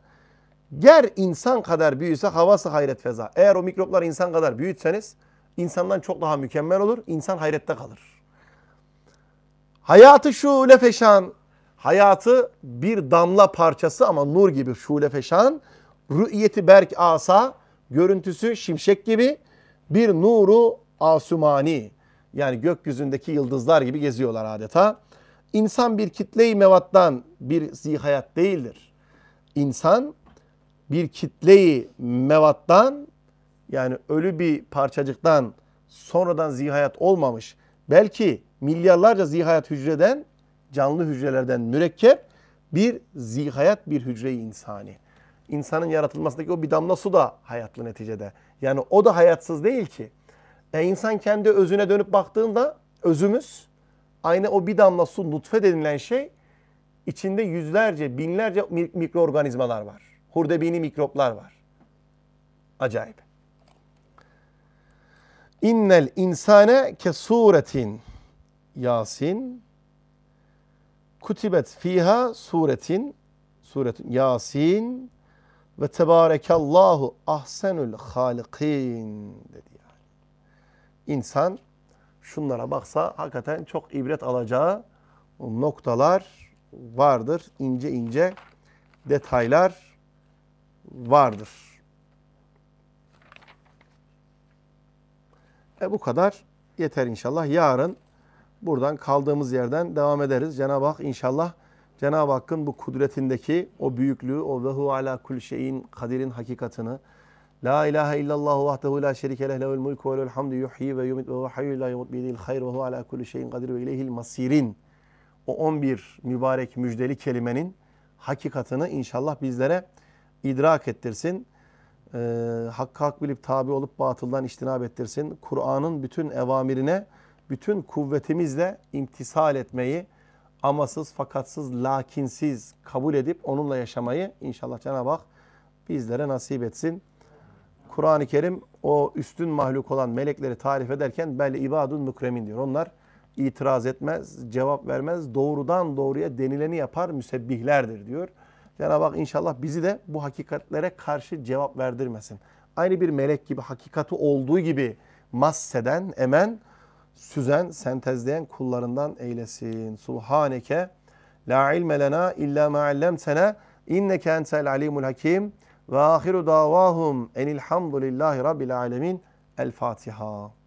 Ger insan kadar büyüse havası hayret feza. Eğer o mikroplar insan kadar büyütseniz insandan çok daha mükemmel olur. İnsan hayrette kalır. Hayatı şu lefeşan Hayatı bir damla parçası ama nur gibi şule feşan. Rü'yeti berk asa, görüntüsü şimşek gibi. Bir nuru asumani. Yani gökyüzündeki yıldızlar gibi geziyorlar adeta. İnsan bir kitleyi mevattan bir zihayat değildir. İnsan bir kitleyi mevattan yani ölü bir parçacıktan sonradan zihayat olmamış. Belki milyarlarca zihayat hücreden canlı hücrelerden mürekkep bir zihayat bir hücre insani. İnsanın yaratılmasındaki o bir damla su da hayatlı neticede. Yani o da hayatsız değil ki. E insan kendi özüne dönüp baktığında özümüz aynı o bir damla su nutfe denilen şey içinde yüzlerce, binlerce mikroorganizmalar var. Hurdebini mikroplar var. Acayip. İnnel insane ke suretin Yasin kutibet fiha suretin suretin Yasin ve tebarekallahu ahsenül halikin dedi yani. İnsan şunlara baksa hakikaten çok ibret alacağı noktalar vardır. İnce ince detaylar vardır. E bu kadar yeter inşallah. Yarın buradan kaldığımız yerden devam ederiz. Cenab-ı Hak inşallah Cenab-ı Hakk'ın bu kudretindeki o büyüklüğü, o vehu ala kul şeyin kadirin hakikatını, La ilahe illallah vahdehu la şerike leh lehul mulku ve lehul hamdu yuhyi ve yumit ve huve hayyul la yumut biyedil hayr ve huve ala kulli şeyin kadir ve ileyhil masirin. O 11 mübarek müjdeli kelimenin hakikatını inşallah bizlere idrak ettirsin. Ee, hakka hak bilip tabi olup batıldan iştinab ettirsin. Kur'an'ın bütün evamirine bütün kuvvetimizle imtisal etmeyi, amasız, fakatsız, lakinsiz kabul edip onunla yaşamayı inşallah Cenab-ı Hak bizlere nasip etsin. Kur'an-ı Kerim o üstün mahluk olan melekleri tarif ederken bel ibadun mükremin diyor. Onlar itiraz etmez, cevap vermez, doğrudan doğruya denileni yapar müsebbihlerdir diyor. Cenab-ı Hak inşallah bizi de bu hakikatlere karşı cevap verdirmesin. Aynı bir melek gibi hakikati olduğu gibi masseden, emen süzen, sentezleyen kullarından eylesin. Subhaneke la ilme lena illa ma allamtana inneke entel alimul hakim ve ahiru davahum enilhamdülillahi rabbil alemin. El Fatiha.